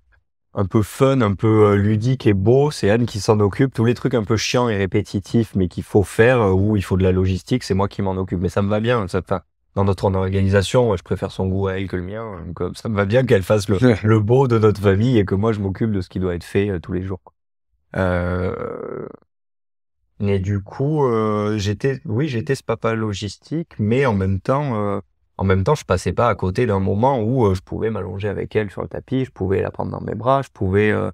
un peu fun, un peu ludique et beau, c'est Anne qui s'en occupe. Tous les trucs un peu chiants et répétitifs, mais qu'il faut faire, ou il faut de la logistique, c'est moi qui m'en occupe. Mais ça me va bien. Ça, dans notre organisation, je préfère son goût à elle que le mien. Hein, ça me va bien qu'elle fasse le, le, beau de notre famille et que moi je m'occupe de ce qui doit être fait tous les jours. Euh, et du coup, euh, j'étais, oui, j'étais ce papa logistique, mais en même temps, euh, en même temps, je passais pas à côté d'un moment où euh, je pouvais m'allonger avec elle sur le tapis, je pouvais la prendre dans mes bras, je pouvais. Euh,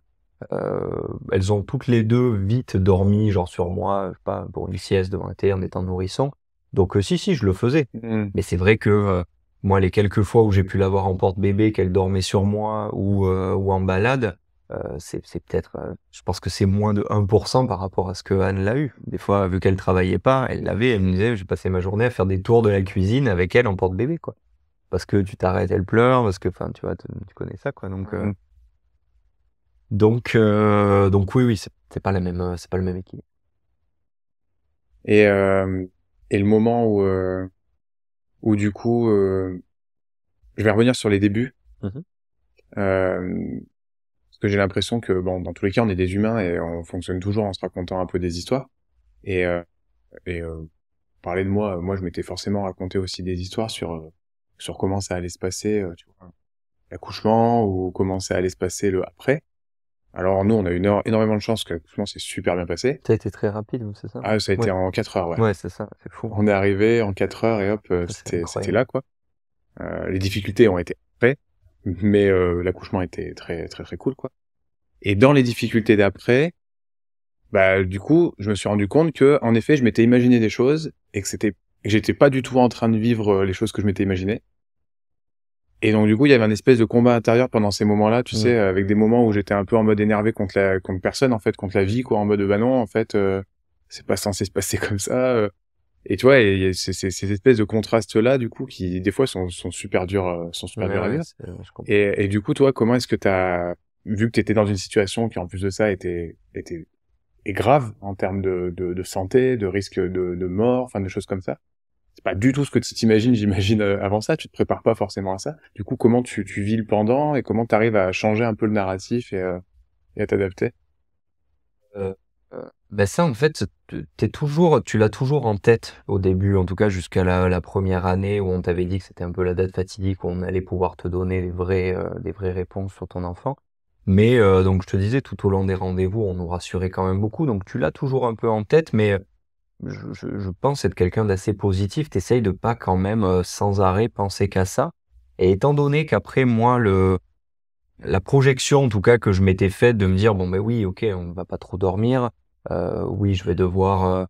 elles ont toutes les deux vite dormi, genre sur moi, pas pour une sieste devant la en étant nourrisson. Donc si, si, je le faisais. Mmh. Mais c'est vrai que moi, les quelques fois où j'ai pu l'avoir en porte-bébé, qu'elle dormait sur moi ou, ou en balade, euh, c'est peut-être, euh, je pense que c'est moins de 1% par rapport à ce que Anne l'a eu. Des fois, vu qu'elle travaillait pas, elle l'avait, elle me disait, j'ai passé ma journée à faire des tours de la cuisine avec elle en porte-bébé, quoi. Parce que tu t'arrêtes, elle pleure, parce que, enfin, tu vois, tu connais ça, quoi. Donc, euh, mmh. Donc, donc oui, oui, c'est pas la même, c'est pas le même équilibre. Et, et le moment où, du coup, je vais revenir sur les débuts. Mmh parce que j'ai l'impression que, bon, dans tous les cas, on est des humains et on fonctionne toujours en se racontant un peu des histoires. Et, euh, et euh, parler de moi, euh, moi, je m'étais forcément raconté aussi des histoires sur, euh, sur comment ça allait se passer, tu vois, l'accouchement ou comment ça allait se passer le après. Alors, nous, on a eu énormément de chance que l'accouchement s'est super bien passé. Ça a été très rapide, c'est ça Ah, ça a été en 4 heures, ouais. Ouais, c'est ça, c'est fou. On est arrivé en 4 heures et hop, c'était là, quoi. les difficultés ont été après mais euh, l'accouchement était très très très cool quoi. Et dans les difficultés d'après, bah du coup, je me suis rendu compte que en effet, je m'étais imaginé des choses et que c'était j'étais pas du tout en train de vivre euh, les choses que je m'étais imaginé. Et donc du coup, il y avait un espèce de combat intérieur pendant ces moments-là, tu sais, avec des moments où j'étais un peu en mode énervé contre la contre personne en fait, contre la vie quoi, en mode bah non, en fait euh, c'est pas censé se passer [laughs] comme ça. Et tu vois, y a ces espèces de contrastes-là, du coup, qui des fois sont, super durs, euh, sont super à Et, du coup, toi, comment est-ce que t'as vu que t'étais dans une situation qui, en plus de ça, était était est grave en termes de, santé, de risque de, mort, enfin de choses comme ça. C'est pas du tout ce que tu t'imagines, [laughs] j'imagine, euh, avant ça. Tu te prépares pas forcément à ça. Du coup, comment tu, vis le pendant et comment tu arrives à changer un peu le narratif et, euh, et à t'adapter ben ça, en fait, t'es toujours, tu l'as toujours en tête au début, en tout cas jusqu'à la, première année où on t'avait dit que c'était un peu la date fatidique où on allait pouvoir te donner des vraies, euh, des vraies réponses sur ton enfant. Mais euh, donc je te disais, tout au long des rendez-vous, on nous rassurait quand même beaucoup, donc tu l'as toujours un peu en tête, mais euh, je, pense être quelqu'un d'assez positif, t'essayes de pas quand même sans arrêt penser qu'à ça. Et étant donné qu'après moi, le, la projection en tout cas que je m'étais faite de me dire, bon ben oui, ok, on va pas trop dormir, euh, oui, je vais devoir euh,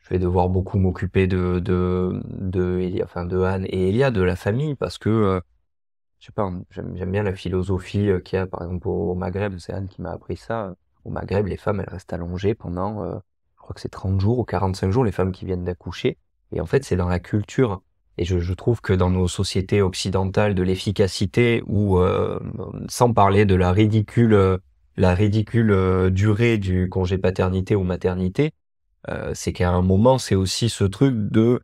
je vais devoir beaucoup m'occuper de de de enfin de Anne et Elia de la famille parce que euh, je sais pas j'aime bien la philosophie qu'il y a par exemple au, Maghreb c'est Anne qui m'a appris ça au Maghreb les femmes elles restent allongées pendant je crois que c'est 30 jours ou 45 jours les femmes qui viennent d'accoucher et en fait c'est dans la culture et je, trouve que dans nos sociétés occidentales de l'efficacité ou sans parler de la ridicule la ridicule euh, durée du congé paternité ou maternité, euh, c'est qu'à un moment, c'est aussi ce truc de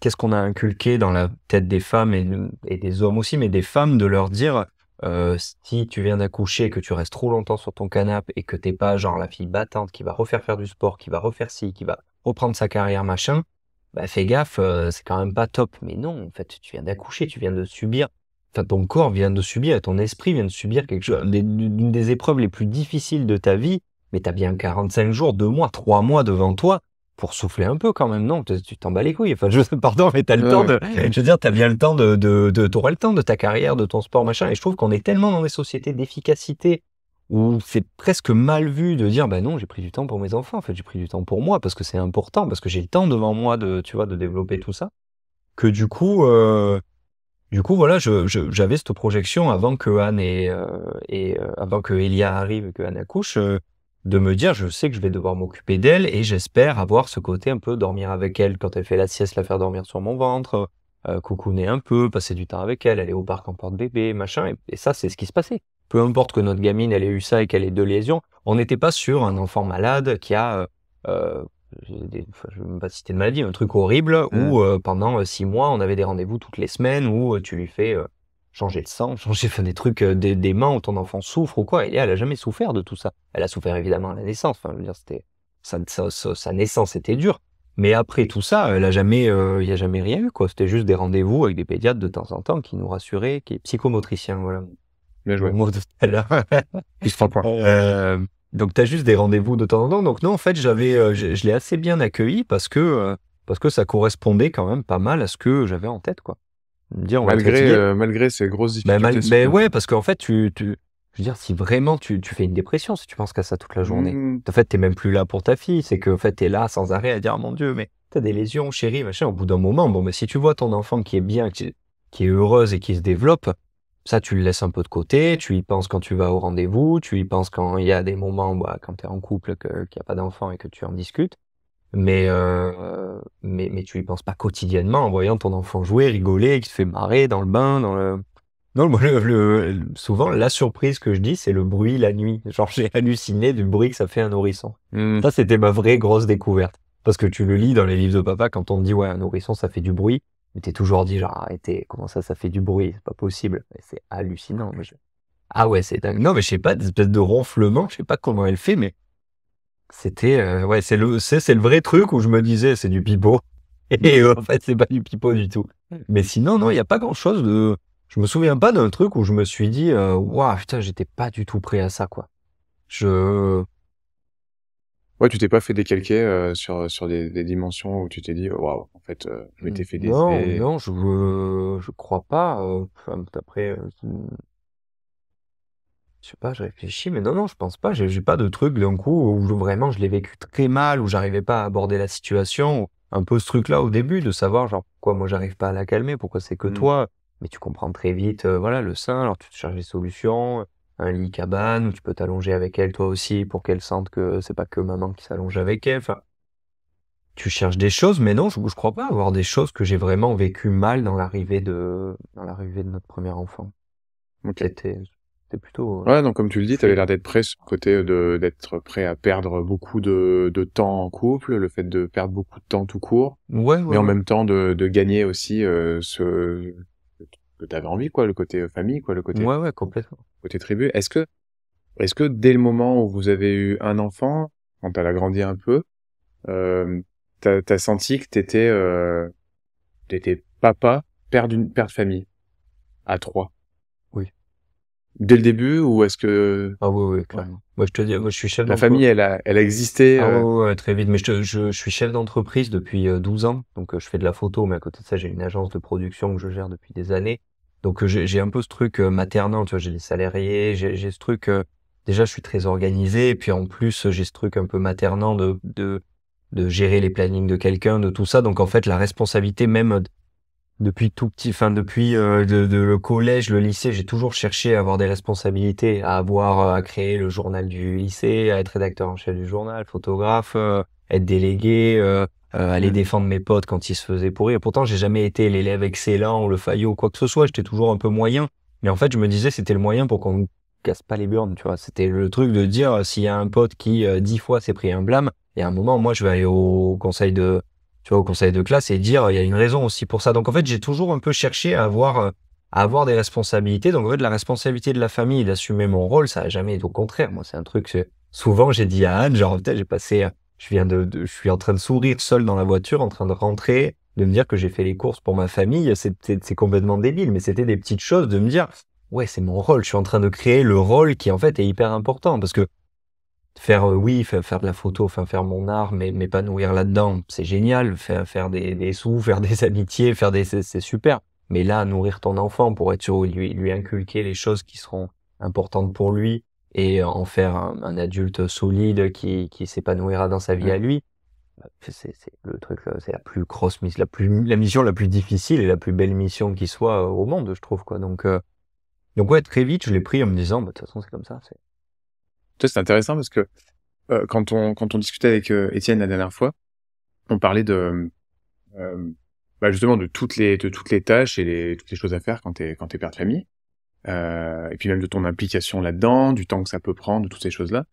qu'est-ce qu'on a inculqué dans la tête des femmes et, des hommes aussi, mais des femmes, de leur dire euh, si tu viens d'accoucher et que tu restes trop longtemps sur ton canapé et que t'es pas genre la fille battante qui va refaire faire du sport, qui va refaire ci, qui va reprendre sa carrière, machin, bah fais gaffe, c'est quand même pas top. Mais non, en fait, tu viens d'accoucher, tu viens de subir Enfin, ton corps vient de subir, et ton esprit vient de subir quelque chose, d'une des épreuves les plus difficiles de ta vie, mais t'as bien 45 jours, 2 mois, 3 mois devant toi pour souffler un peu quand même, non Tu t'en bats les couilles. Enfin, je, pardon, mais t'as le temps de. Je veux dire, t'as bien le temps de, de, de le temps de ta carrière, de ton sport, machin. Et je trouve qu'on est tellement dans des sociétés d'efficacité où c'est presque mal vu de dire, ben non, j'ai pris du temps pour mes enfants. En fait, j'ai pris du temps pour moi parce que c'est important, parce que j'ai le temps devant moi de, tu vois, de développer tout ça. Que du coup, euh, du coup, voilà, j'avais je, cette projection avant que Anne et, euh, et euh, avant que Elia arrive et que Anne accouche, euh, de me dire, je sais que je vais devoir m'occuper d'elle et j'espère avoir ce côté un peu dormir avec elle quand elle fait la sieste, la faire dormir sur mon ventre, coucouner un peu, passer du temps avec elle, aller au parc en porte-bébé, machin. Et, et ça, c'est ce qui se passait. Peu importe que notre gamine elle ait eu ça et qu'elle ait deux lésions, on n'était pas sur un enfant malade qui a je ne vais pas citer de maladie, un truc horrible où mm. euh, pendant euh, six mois, on avait des rendez-vous toutes les semaines où euh, tu lui fais changer le sang, [laughs] changer des trucs des, mains où ton enfant souffre ou quoi. Et elle a jamais souffert de tout ça. Elle a souffert évidemment à la naissance. c'était sa, sa, naissance était dure. Mais après tout ça, elle a jamais, il n'y a jamais rien eu quoi. C'était juste des rendez-vous avec des pédiatres de temps en temps qui nous rassuraient, qui est psychomotricien, voilà. Bien joué. Le mot de donc, tu as juste des rendez-vous de temps en temps. Donc, non, en fait, j'avais, euh, je, l'ai assez bien accueilli parce que, euh, parce que ça correspondait quand même pas mal à ce que j'avais en tête, quoi. malgré, euh, malgré ces grosses difficultés. Mais, ouais, parce qu'en fait, tu, tu, je veux dire, si vraiment tu, tu fais une dépression, si tu penses qu'à ça toute la journée, mmh. en fait, n'es même plus là pour ta fille. C'est que, fait tu es là sans arrêt à dire, oh mon Dieu, mais tu as des lésions, chérie, machin. Au bout d'un moment, bon, mais si tu vois ton enfant qui est bien, qui est heureuse et qui se développe, ça, tu le laisses un peu de côté, tu y penses quand tu vas au rendez-vous, tu y penses quand il y a des moments, bah, quand tu es en couple, qu'il qu n'y a pas d'enfant et que tu en discutes. Euh, mais, mais, tu y penses pas quotidiennement en voyant ton enfant jouer, rigoler, qui se fait marrer dans le bain, dans le... Non, le, souvent, la surprise que je dis, c'est le bruit la nuit. Genre, j'ai halluciné du bruit que ça fait un nourrisson. Hmm. Ça, c'était ma vraie grosse découverte. Parce que tu le lis dans les livres de papa, quand on dit, ouais, un nourrisson, ça fait du bruit. Mais t'es toujours dit, genre, arrêtez, comment ça, ça fait du bruit, c'est pas possible. C'est hallucinant. Ah ouais, c'est dingue. Non, mais je sais pas, des espèces de ronflements, je sais pas comment elle fait, mais c'était, euh, ouais, c'est le, c'est, le vrai truc où je me disais, c'est du pipeau. [laughs] Et euh, en fait, c'est pas du pipeau du tout. Mais sinon, non, il n'y a pas grand chose de, je me souviens pas d'un truc où je me suis dit, euh, waouh, putain, j'étais pas du tout prêt à ça, quoi. Je, Ouais, tu t'es pas fait décalquer euh, sur, euh, sur des, dimensions où tu t'es dit, waouh, en fait, euh, je m'étais fait des. Non, non, je, je crois pas. après, je sais pas, je réfléchis, mais non, non, je pense pas. J'ai pas de truc d'un coup où vraiment je l'ai vécu très mal, où j'arrivais pas à aborder la situation. Un peu ce truc-là au début, de savoir, genre, pourquoi moi j'arrive pas à la calmer, pourquoi c'est que mm. toi. Mais tu comprends très vite, voilà, le sein, alors tu te cherches des solutions un lit cabane où tu peux t'allonger avec elle toi aussi pour qu'elle sente que c'est pas que maman qui s'allonge avec elle. tu cherches des choses, mais non, je, crois pas avoir des choses que j'ai vraiment vécu mal dans l'arrivée de l'arrivée de notre premier enfant. Okay. C'était plutôt. Euh, ouais, donc comme tu le dis, tu avais l'air d'être prêt côté d'être prêt à perdre beaucoup de, temps en couple, le fait de perdre beaucoup de temps tout court. mais en même temps de, gagner aussi euh, ce que t'avais envie, quoi, le côté famille, quoi, le côté. Ouais, ouais, complètement côté tribu. Est-ce que, est-ce que dès le moment où vous avez eu un enfant, quand elle a grandi un peu, euh, t'as, as senti que t'étais, euh, papa, père d'une, père de famille, à trois. Oui. Dès le début ou est-ce que Ah oui oui clairement. Moi je te dis, moi je suis chef. La famille elle a, elle a existé. Ah, euh, très vite. Mais je, je suis chef d'entreprise depuis 12 euh, ans, donc euh, je fais de la photo, mais à côté de ça j'ai une agence de production que je gère depuis des années. Donc euh, j'ai un peu ce truc euh, maternant, tu vois, j'ai des salariés, j'ai ce truc euh, déjà je suis très organisé et puis en plus j'ai ce truc un peu maternant de, de, gérer les plannings de quelqu'un de tout ça donc en fait la responsabilité même depuis tout petit enfin depuis de, le collège le lycée j'ai toujours cherché à avoir des responsabilités à avoir à créer le journal du lycée à être rédacteur en chef du journal photographe être délégué euh, aller défendre mes potes quand ils se faisaient pourrir. Pourtant, j'ai jamais été l'élève excellent ou le faillot ou quoi que ce soit. J'étais toujours un peu moyen. Mais en fait, je me disais, c'était le moyen pour qu'on casse pas les burnes, tu vois. C'était le truc de dire, euh, s'il y a un pote qui euh, dix fois s'est pris un blâme, et à un moment, moi, je vais aller au conseil de, tu vois, au conseil de classe et dire, il y a une raison aussi pour ça. Donc, en fait, j'ai toujours un peu cherché à avoir, à avoir des responsabilités. Donc, en de la responsabilité de la famille, d'assumer mon rôle, ça a jamais été au contraire. Moi, c'est un truc, souvent, j'ai dit à Anne, genre, peut-être, j'ai passé je suis en train de sourire seul dans la voiture, en train de rentrer, de me dire que j'ai fait les courses pour ma famille. C'est complètement débile, mais c'était des petites choses de me dire, ouais, c'est mon rôle. Je suis en train de créer le rôle qui en fait est hyper important parce que faire euh, oui faire, de la photo faire, faire mon art mais m'épanouir là-dedans c'est génial faire, des, sous faire des [laughs] amitiés faire des c'est super mais là nourrir ton enfant pour être sûr lui inculquer les choses qui seront importantes pour lui et en faire un, adulte solide qui, qui s'épanouira dans sa vie à mm. lui. Bah, c'est le truc, euh, c'est la plus grosse mission, la plus la mission la plus difficile et la plus belle mission qui soit euh, au monde, je trouve quoi. Donc euh, donc ouais, très vite, je l'ai pris en me disant, bah, de toute façon, c'est comme ça. C'est intéressant parce que euh, quand on quand on discutait avec Étienne la dernière fois, on parlait de bah, justement de toutes les toutes les tâches et les, toutes les choses à faire quand tu quand t'es père de famille. Euh, et puis même de ton implication là-dedans, du temps que ça peut prendre, de toutes ces choses-là.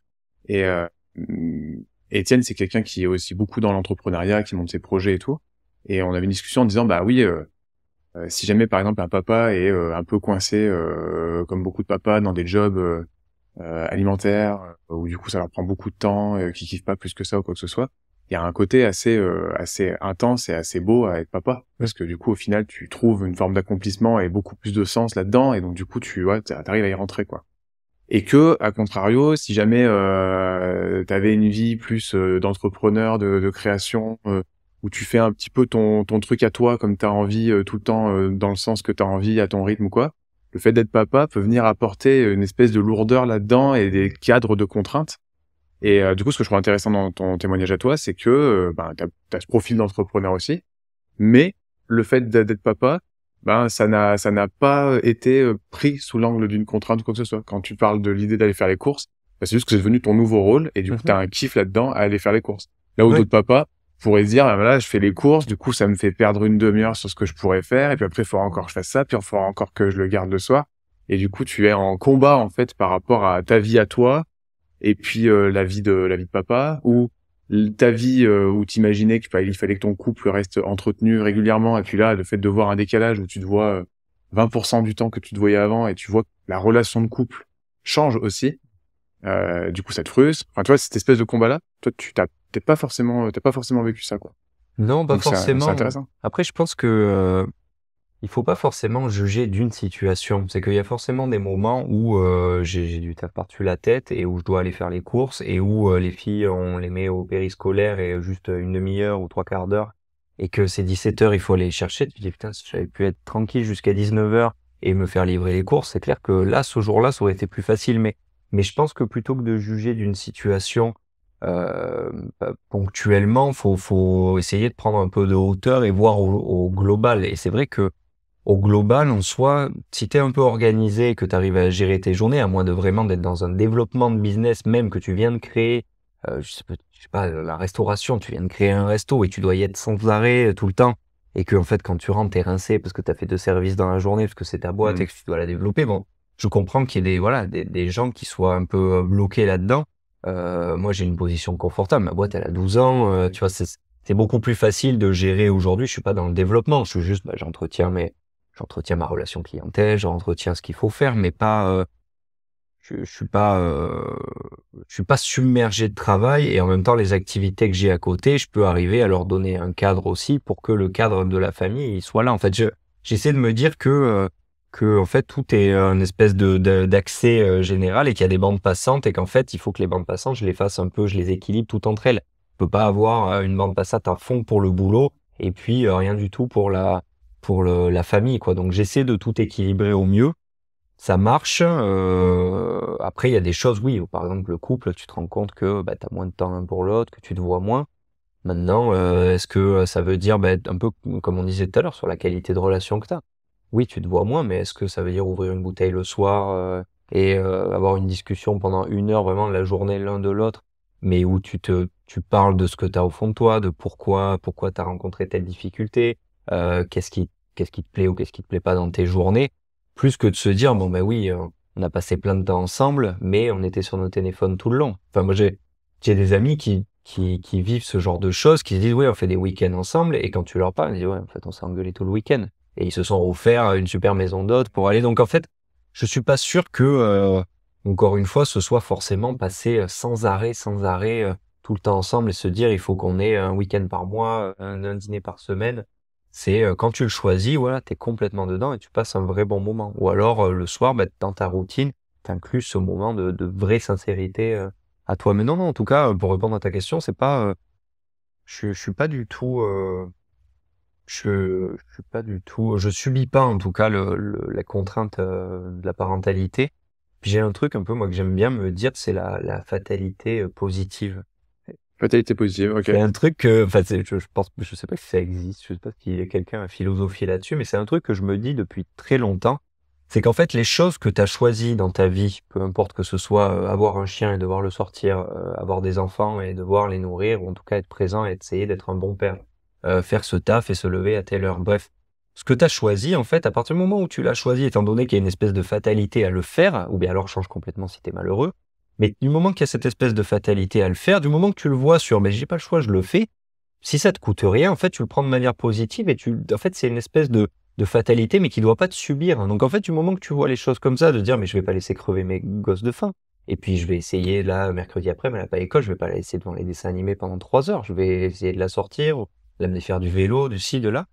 Et euh, mm, Étienne, c'est quelqu'un qui est aussi beaucoup dans l'entrepreneuriat, qui monte ses projets et tout. Et on avait une discussion en disant, bah oui, euh, euh si jamais par exemple un papa est euh, un peu coincé, comme beaucoup de papas, dans des jobs alimentaires, où du coup ça leur prend beaucoup de temps, et qui kiffent pas plus que ça ou quoi que ce soit, il y a un côté assez euh, assez intense et assez beau à être papa parce que du coup au final tu trouves une forme d'accomplissement et beaucoup plus de sens là-dedans et donc du coup tu arrives à y rentrer quoi et que à contrario si jamais euh, t'avais une vie plus euh, d'entrepreneur de, création euh, où tu fais un petit peu ton ton truc à toi comme t'as envie tout le temps dans le sens que t'as envie à ton rythme ou quoi le fait d'être papa peut venir apporter une espèce de lourdeur là-dedans et des cadres de contraintes et euh, du coup, ce que je trouve intéressant dans ton témoignage à toi, c'est que euh, ben, tu as, ce profil d'entrepreneur aussi, mais le fait d'être papa, ben ça n'a ça n'a pas été euh, pris sous l'angle d'une contrainte ou quoi que ce soit. Quand tu parles de l'idée d'aller faire les courses, ben, c'est juste que c'est devenu ton nouveau rôle et du coup, mhm. tu as un kiff là-dedans à aller faire les courses. Là où d'autres papas pourraient se dire, ah, ben là, je fais les courses, du coup, ça me fait perdre une demi-heure sur ce que je pourrais faire, et puis après, il faudra encore que je fasse ça, puis il faudra encore que je le garde le soir. Et du coup, tu es en combat, en fait, par rapport à ta vie à toi, et puis euh, la vie de la vie de papa ou ta vie euh, où t'imaginais qu'il fallait que ton couple reste entretenu régulièrement et puis là le fait de voir un décalage où tu te vois 20% euh, du temps que tu te voyais avant et tu vois que la relation de couple change aussi du coup ça te frustre enfin tu vois cette espèce de combat là toi tu t'as pas forcément t'as pas forcément vécu ça quoi non pas forcément intéressant. après je pense que il faut pas forcément juger d'une situation. C'est qu'il y a forcément des moments où euh, j'ai du taf par-dessus la tête et où je dois aller faire les courses et où euh, les filles, on les met au périscolaire et juste une demi-heure ou trois quarts d'heure et que c'est 17 heures, il faut aller les chercher. Tu dis, putain, si j'avais pu être tranquille jusqu'à 19 h et me faire livrer les courses, c'est clair que là, ce jour-là, ça aurait été plus facile. Mais, mais je pense que plutôt que de juger d'une situation euh, euh ponctuellement, faut, faut essayer de prendre un peu de hauteur et voir au global. Et c'est vrai que au global, en soi, si tu es un peu organisé, que tu arrives à gérer tes journées, à moins de vraiment d'être dans un développement de business même que tu viens de créer, euh, je, sais pas, la restauration, tu viens de créer un resto et tu dois y être sans arrêt euh, tout le temps, et que en fait, quand tu rentres, t'es rincé parce que tu as fait deux services dans la journée, parce que c'est ta boîte mmh. et que tu dois la développer, bon, je comprends qu'il y ait des, voilà, des, gens qui soient un peu euh, bloqués là-dedans. moi, j'ai une position confortable. Ma boîte, elle a 12 ans. tu vois, c'est beaucoup plus facile de gérer aujourd'hui. Je suis pas dans le développement. Je suis juste, bah, j'entretiens mes, j'entretiens ma relation clientèle, j'entretiens ce qu'il faut faire, mais pas, euh, je, je, suis pas, euh, je suis pas submergé de travail et en même temps les activités que j'ai à côté, je peux arriver à leur donner un cadre aussi pour que le cadre de la famille soit là. En fait, j'essaie de me dire que euh, que en fait tout est une espèce de d'accès général et qu'il y a des bandes passantes et qu'en fait il faut que les bandes passantes je les fasse un peu, je les équilibre toutes entre elles. Je peux pas avoir une bande passante à fond pour le boulot et puis rien du tout pour la pour la famille, quoi. Donc j'essaie de tout équilibrer au mieux. Ça marche. Euh, après, il y a des choses, oui. par exemple, le couple, tu te rends compte que bah, tu as moins de temps l'un pour l'autre, que tu te vois moins. Maintenant, euh, est-ce que euh, ça veut dire, bah, un peu comme on disait tout à l'heure, sur la qualité de relation que tu as Oui, tu te vois moins, mais est-ce que ça veut dire ouvrir une bouteille le soir et avoir une discussion pendant une heure, vraiment la journée l'un de l'autre, mais où tu te tu parles de ce que tu as au fond de toi, de pourquoi pourquoi tu as rencontré telle difficulté, euh, qu'est-ce qui qu'est-ce qui te plaît ou qu'est-ce qui te plaît pas dans tes journées, plus que de se dire bon ben oui, euh, on a passé plein de temps ensemble, mais on était sur nos téléphones tout le long. Enfin moi j'ai j'ai des amis qui, qui vivent ce genre de choses, qui se disent oui on fait des week-ends ensemble, et quand tu leur parles, ils disent ouais en fait on s'est engueulé tout le week-end, et ils se sont offerts une super maison d'hôte pour aller. Donc en fait, je suis pas sûr que euh, encore une fois ce soit forcément passé sans arrêt, sans arrêt. tout le temps ensemble et se dire il faut qu'on ait un week-end par mois, un dîner par semaine. C'est euh, quand tu le choisis, voilà, tu es complètement dedans et tu passes un vrai bon moment. Ou alors euh, le soir, bah, dans ta routine, tu ce moment de, vraie sincérité euh, à toi. Mais non, non, en tout cas, pour répondre à ta question, c'est pas. je, je suis pas du tout. je, suis pas du tout. Je subis pas en tout cas la contrainte de la parentalité. j'ai un truc un peu moi que j'aime bien me dire, c'est la fatalité positive. Fatalité positive, ok. C'est un truc que, enfin, je, je pense, je sais pas si ça existe, je sais pas si y a quelqu'un à là-dessus, mais c'est un truc que je me dis depuis très longtemps. C'est qu'en fait, les choses que tu as choisies dans ta vie, peu importe que ce soit euh, avoir un chien et devoir le sortir, euh, avoir des enfants et devoir les nourrir, ou en tout cas être présent et essayer d'être un bon père, euh, faire ce taf et se lever à telle heure, bref. Ce que tu as choisi, en fait, à partir du moment où tu l'as choisi, étant donné qu'il y a une espèce de fatalité à le faire, ou bien alors change complètement si tu es malheureux, mais du moment qu'il y a cette espèce de fatalité à le faire, du moment que tu le vois sur mais j'ai pas le choix, je le fais, si ça te coûte rien, en fait, tu le prends de manière positive et tu, en fait, c'est une espèce de, fatalité, mais qui doit pas te subir. Donc, en fait, du moment que tu vois les choses comme ça, de dire, mais je vais pas laisser crever mes gosses de faim. Et puis, je vais essayer, là, mercredi après, mais elle a pas école, je vais pas la laisser devant les dessins animés pendant trois heures. Je vais essayer de la sortir, l'amener faire du vélo, du ci, de là.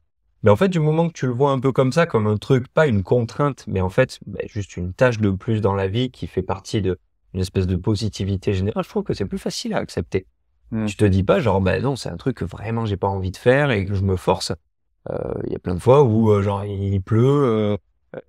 Mais en fait, du moment que tu le vois un peu comme ça, comme un truc, pas une contrainte, mais en fait, bah, juste une tâche de plus dans la vie qui fait partie de, une espèce de positivité générale, ah, je trouve que c'est plus facile à accepter. Hmm. Tu te dis pas genre, ben non, c'est un truc que vraiment j'ai pas envie de faire et que je me force. Euh, il y a plein de fois où, euh, genre, il pleut,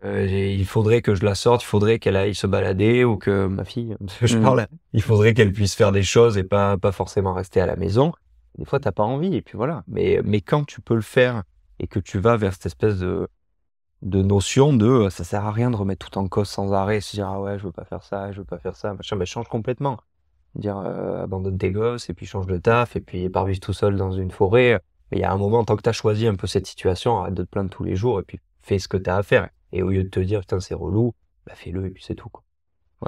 euh, il faudrait que je la sorte, il faudrait qu'elle aille se balader ou que ma fille, [laughs] je hmm. il faudrait qu'elle puisse faire des choses et pas, pas forcément rester à la maison. Des fois, t'as pas envie et puis voilà. Mais, mais quand tu peux le faire et que tu vas vers cette espèce de, de notion de euh, ça sert à rien de remettre tout en cause sans arrêt, se dire ah ouais, je veux pas faire ça, je veux pas faire ça, machin, mais change complètement. Dire euh, abandonne tes gosses et puis change de taf et puis pars vivre tout seul dans une forêt. Mais il y a un moment, tant que tu as choisi un peu cette situation, arrête de te plaindre tous les jours et puis fais ce que tu à faire. Et au lieu de te dire putain, c'est relou, bah fais-le et puis c'est tout quoi.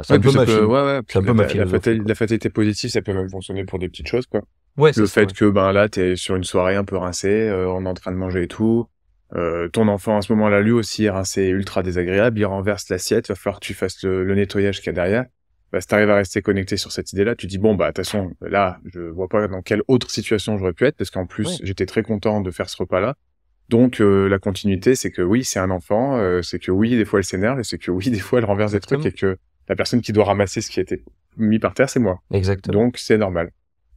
c'est un peu, peut, ouais, ouais, la, fête la, fatalité, positive, ça peut même fonctionner pour des petites choses, quoi. le fait que ben là, t'es sur une soirée un peu rincée, on euh, est en train de manger et tout, euh, ton enfant à ce moment-là, lui aussi, hein, c'est ultra désagréable, il renverse l'assiette, va falloir que tu fasses le, nettoyage qu'il y a derrière. Bah, si t'arrives à rester connecté sur cette idée-là, tu dis bon bah de toute façon là, je vois pas dans quelle autre situation j'aurais pu être parce qu'en plus j'étais très content de faire ce repas-là. Donc euh, la continuité, c'est que oui, c'est un enfant, euh, c'est que oui, des fois elle s'énerve, et c'est que oui, des fois elle renverse des trucs et que la personne qui doit ramasser ce qui a été mis par terre, c'est moi. Exactement. Donc c'est normal.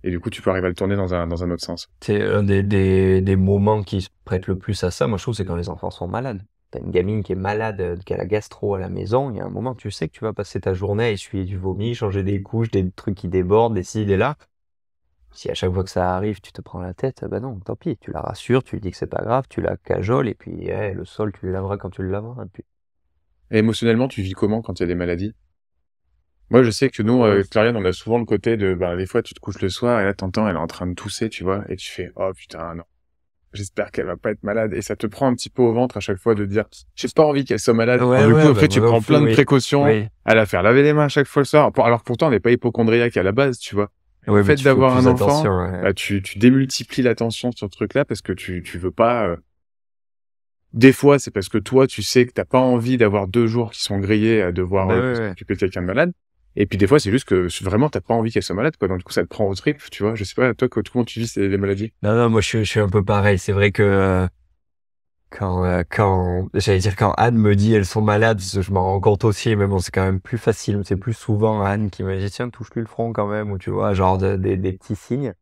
Et du coup, tu peux arriver à le tourner dans un, autre sens. C'est un des, moments qui se prête le plus à ça, moi je trouve, c'est quand les enfants sont malades. T'as une gamine qui est malade, euh, qui a la gastro à la maison, il y a un moment, tu sais que tu vas passer ta journée à essuyer du vomi, changer des couches, des trucs qui débordent, des ci, des là. Si à chaque fois que ça arrive, tu te prends la tête, bah non, tant pis, tu la rassures, tu lui dis que c'est pas grave, tu la cajoles, et puis eh, le sol, tu le laveras quand tu le laveras. émotionnellement, tu vis comment quand il y a des maladies moi, je sais que nous, euh, avec Clarion, on a souvent le côté de, bah, des fois, tu te couches le soir et là, t'entends, elle est en train de tousser, tu vois, et tu fais, oh putain, non. J'espère qu'elle va pas être malade. Et ça te prend un petit peu au ventre à chaque fois de dire, j'ai pas envie qu'elle soit malade. Ouais, du coup, après, bah, tu bah, prends plein de précautions à la faire laver les mains à chaque fois le soir. Alors pourtant, on n'est pas hypochondriaque à la base, tu vois. Ouais, le fait d'avoir un enfant, bah, tu, tu démultiplies l'attention sur ce truc-là parce que tu, tu veux pas. Euh, des fois, c'est parce que toi, tu sais que t'as pas envie d'avoir deux jours qui sont grillés à devoir tu euh, occuper quelqu'un de malade. Et puis des fois, c'est juste que vraiment, t'as pas envie qu'elle soit malade, quoi. Donc du coup, ça te prend au trip, tu vois. Je sais pas, toi, comment tu vis des maladies Non, non, moi, je, je suis un peu pareil. C'est vrai que euh, quand, euh, quand, j'allais dire quand Anne me dit elles sont malades, je m'en rends compte aussi. Mais bon, c'est quand même plus facile. C'est plus souvent Anne qui me dit tiens, touche-lui le front quand même, ou tu vois, genre des petits signes.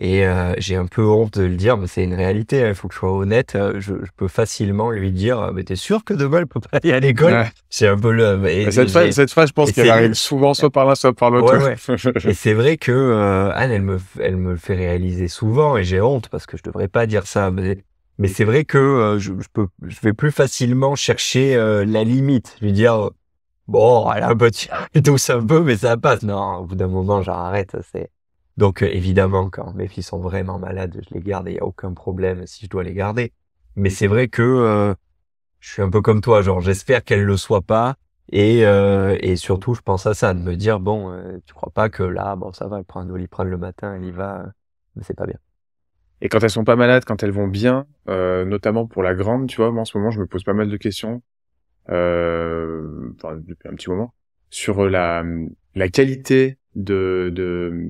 Et euh, j'ai un peu honte de le dire, mais c'est une réalité. Hein. Il faut que je sois honnête. Hein. Je, peux facilement lui dire, euh, mais t'es sûr que demain elle peut pas aller à l'école C'est un peu le. Et cette, fois, cette je pense qu'elle arrive souvent soit par l'un, soit par l'autre. [laughs] et c'est vrai que euh, Anne, elle me, elle me le fait réaliser souvent, et j'ai honte parce que je devrais pas dire ça. Mais, mais c'est vrai que je, peux, je vais plus facilement chercher la limite, lui dire. Bon, elle a un peu [laughs] tout ça un peu, mais ça passe. Non, au bout d'un moment, j'arrête. C'est, donc euh, évidemment, quand mes filles sont vraiment malades, je les garde, il n'y a aucun problème si je dois les garder. Mais c'est vrai que euh, je suis un peu comme toi, genre j'espère qu'elles le soient pas. Et, euh, et surtout, je pense à ça, de me dire, bon, tu crois pas que là, bon, ça va, elle prend un doliprane le matin, elle y va, mais c'est pas bien. Et quand elles sont pas malades, quand elles vont bien, notamment pour la grande, tu vois, moi en ce moment, je me pose pas mal de questions, enfin, depuis un petit moment, sur la, la qualité de, de,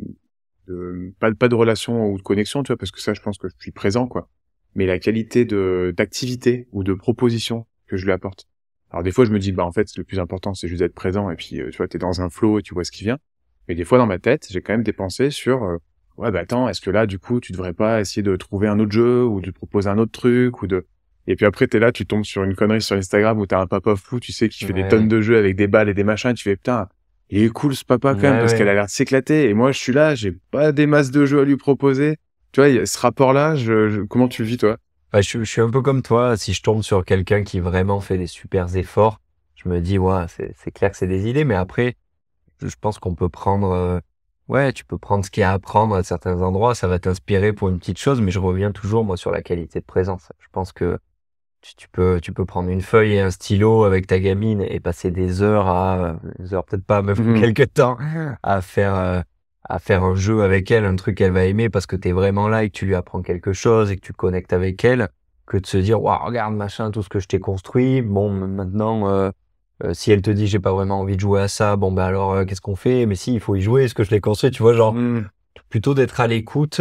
pas, pas de relation ou de connexion, tu vois, parce que ça, je pense que je suis présent, quoi. Mais la qualité de d'activité ou de proposition que je lui apporte. Alors des fois, je me dis, bah en fait, le plus important, c'est juste d'être présent, et puis euh, tu vois, t'es dans un flow, et tu vois ce qui vient. Mais des fois, dans ma tête, j'ai quand même des pensées sur, euh, ouais, bah attends, est-ce que là, du coup, tu devrais pas essayer de trouver un autre jeu ou de proposer un autre truc ou de et puis après, t'es là, tu tombes sur une connerie sur Instagram où t'as un papa fou, tu sais, qui fait des tonnes de jeux avec des balles et des machins, tu fais, putain, il est cool ce papa quand même parce qu'elle a l'air de s'éclater et moi je suis là j'ai pas des masses de jeux à lui proposer tu vois ce rapport là je, comment tu le vis toi bah, je, suis un peu comme toi si je tombe sur quelqu'un qui vraiment fait des super efforts je me dis ouais c'est clair que c'est des idées mais après je pense qu'on peut prendre euh, ouais tu peux prendre ce qu'il y a à apprendre à certains endroits ça va t'inspirer pour une petite chose mais je reviens toujours moi sur la qualité de présence je pense que tu peux tu peux prendre une feuille et un stylo avec ta gamine et passer des heures à heures peut-être pas mais mhm. [laughs] quelques temps à faire euh, à faire un jeu avec elle un truc qu'elle va aimer parce que tu es vraiment là et que tu lui apprends quelque chose et que tu connectes avec elle que de se dire waouh regarde machin tout ce que je t'ai construit bon maintenant euh, euh, si elle te dit j'ai pas vraiment envie de jouer à ça bon ben alors qu'est-ce qu'on fait mais si il faut y jouer est-ce que je l'ai construit tu vois genre mhm. plutôt d'être à l'écoute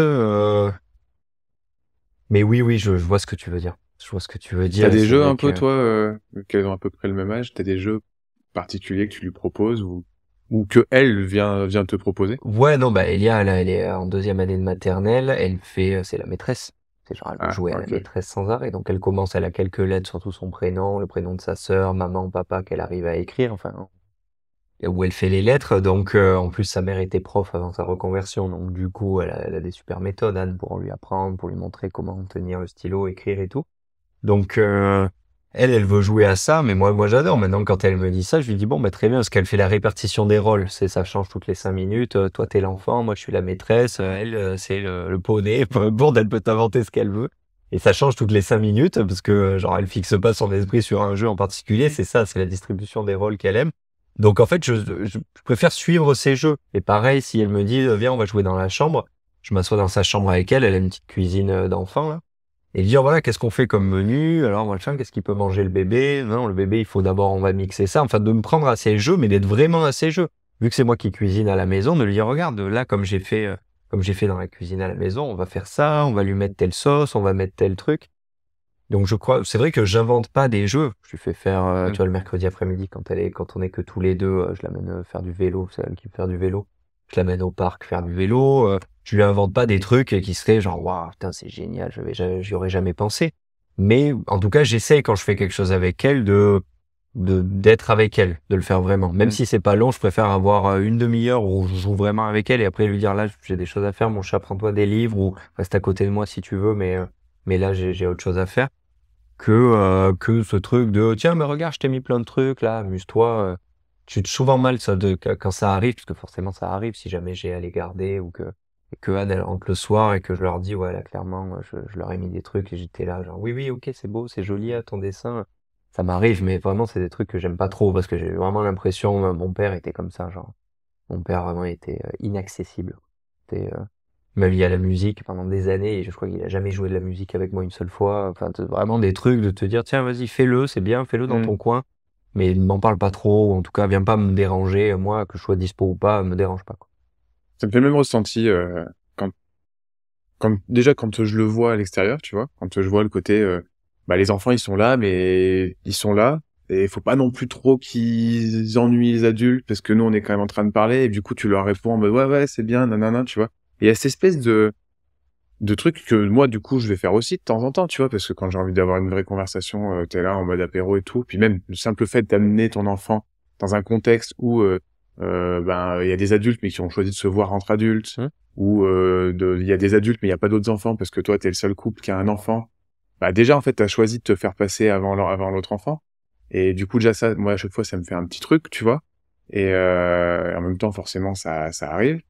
mais oui oui je vois ce que tu veux dire je vois ce que tu veux dire. T'as des jeux un peu, toi, qu'elles euh, qui ont à peu près le même âge, t'as des jeux particuliers que tu lui proposes ou, ou que elle vient, te proposer Ouais, non, bah Elia, elle est en deuxième année de maternelle, elle fait, euh, c'est la maîtresse. C'est genre, elle ah, jouer à la maîtresse sans arrêt. Donc, elle commence, elle a quelques lettres, surtout son prénom, le prénom de sa sœur, maman, papa, qu'elle arrive à écrire, enfin, hein, où elle fait les lettres. Donc, euh, en plus, sa mère était prof avant sa reconversion. Donc, du coup, elle a, elle a des super méthodes, Anne, hein, pour lui apprendre, pour lui montrer comment tenir le stylo, écrire et tout. Donc, euh, elle, elle veut jouer à ça, mais moi, moi, j'adore. Maintenant, quand elle me dit ça, je lui dis bon, bah, très bien, parce qu'elle fait la répartition des rôles. C'est ça change toutes les cinq minutes. Euh, toi, t'es l'enfant, moi, je suis la maîtresse. Euh, elle, c'est le, poney. Bon, [laughs] elle peut t'inventer ce qu'elle veut. Et ça change toutes les cinq minutes parce que genre elle fixe pas son esprit sur un jeu en particulier. C'est ça, c'est la distribution des rôles qu'elle aime. Donc en fait, je, je, préfère suivre ses jeux. Et pareil, si elle me dit viens, on va jouer dans la chambre, je m'assois dans sa chambre avec elle. Elle a une petite cuisine d'enfant là et dire voilà qu'est-ce qu'on fait comme menu alors machin qu'est-ce qu'il peut manger le bébé non le bébé il faut d'abord on va mixer ça enfin de me prendre à ses jeux mais d'être vraiment à ses jeux vu que c'est moi qui cuisine à la maison de lui dire regarde là comme j'ai fait euh, comme j'ai fait dans la cuisine à la maison on va faire ça on va lui mettre telle sauce on va mettre tel truc donc je crois c'est vrai que j'invente pas des jeux je lui fais faire euh, mmh. tu vois le mercredi après-midi quand elle est quand on est que tous les deux euh, je l'amène faire du vélo c'est elle qui fait faire du vélo je l'amène au parc faire du vélo, euh, je lui invente pas des trucs qui seraient genre waouh c'est génial, je j'y aurais jamais pensé. Mais en tout cas, j'essaie quand je fais quelque chose avec elle de d'être avec elle, de le faire vraiment. Même si c'est pas long, je préfère avoir euh, une demi-heure où je joue vraiment avec elle et après lui dire là j'ai des choses à faire, mon chat prends-toi des livres ou reste à côté de moi si tu veux, mais euh, mais là j'ai autre chose à faire que que ce truc de tiens mais regarde je t'ai mis plein de trucs là, amuse-toi tu te souvent mal ça de quand ça arrive parce que forcément ça arrive si jamais j'ai à les garder ou que que Anne elle rentre le soir et que je leur dis ouais là clairement euh, je, leur ai mis des trucs et j'étais là genre oui oui ok c'est beau c'est joli à hein, ton dessin ça m'arrive mais vraiment c'est des trucs que j'aime pas trop parce que j'ai vraiment l'impression euh, mon père était comme ça genre mon père vraiment était euh, inaccessible était, ma même il la musique pendant des années et je crois qu'il a jamais joué de la musique avec moi une seule fois enfin vraiment des trucs de te dire tiens vas-y fais-le c'est bien fais-le dans mmh. ton coin mais ne m'en parle pas trop, en tout cas, vient pas me déranger, moi, que je sois dispo ou pas, me dérange pas. Quoi. Ça me fait le même ressenti euh, quand, quand, déjà quand je le vois à l'extérieur, tu vois, quand je vois le côté, euh, bah, les enfants, ils sont là, mais ils sont là, et il faut pas non plus trop qu'ils ennuient les adultes, parce que nous, on est quand même en train de parler, et du coup, tu leur réponds en ouais, ouais, c'est bien, nanana, tu vois. il y a cette espèce de, de trucs que moi du coup je vais faire aussi de temps en temps tu vois parce que quand j'ai envie d'avoir une vraie conversation euh, t'es là en mode apéro et tout puis même le simple fait d'amener ton enfant dans un contexte où euh, euh, ben il y a des adultes mais qui ont choisi de se voir entre adultes hein ou euh, il y a des adultes mais il n'y a pas d'autres enfants parce que toi t'es le seul couple qui a un enfant bah déjà en fait t'as choisi de te faire passer avant leur, l'autre enfant et du coup déjà ça moi à chaque fois ça me fait un petit truc tu vois et en même temps forcément ça ça arrive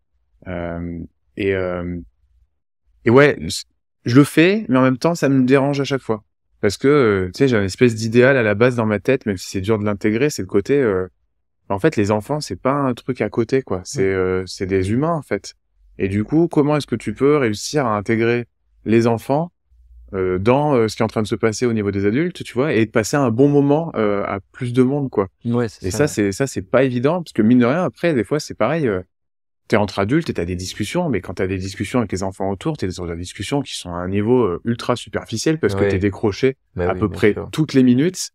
et et ouais, je le fais, mais en même temps, ça me dérange à chaque fois. Parce que, euh, tu sais, j'ai une espèce d'idéal à la base dans ma tête, même si c'est dur de l'intégrer, c'est le côté... Euh, en fait, les enfants, c'est pas un truc à côté, quoi. Euh, c'est des humains, en fait. Et du coup, comment est-ce que tu peux réussir à intégrer les enfants dans ce qui est en train de se passer au niveau des adultes, tu vois, et de passer un bon moment à plus de monde, quoi. Ouais, et ça, ça c'est ça, c'est pas évident parce que mine de rien, après, des fois, c'est pareil t'es entre adultes et t'as des discussions, mais quand t'as des discussions avec les enfants autour, t'es dans des discussions qui sont à un niveau euh, ultra superficiel parce que t'es décroché bah à peu près toutes les minutes.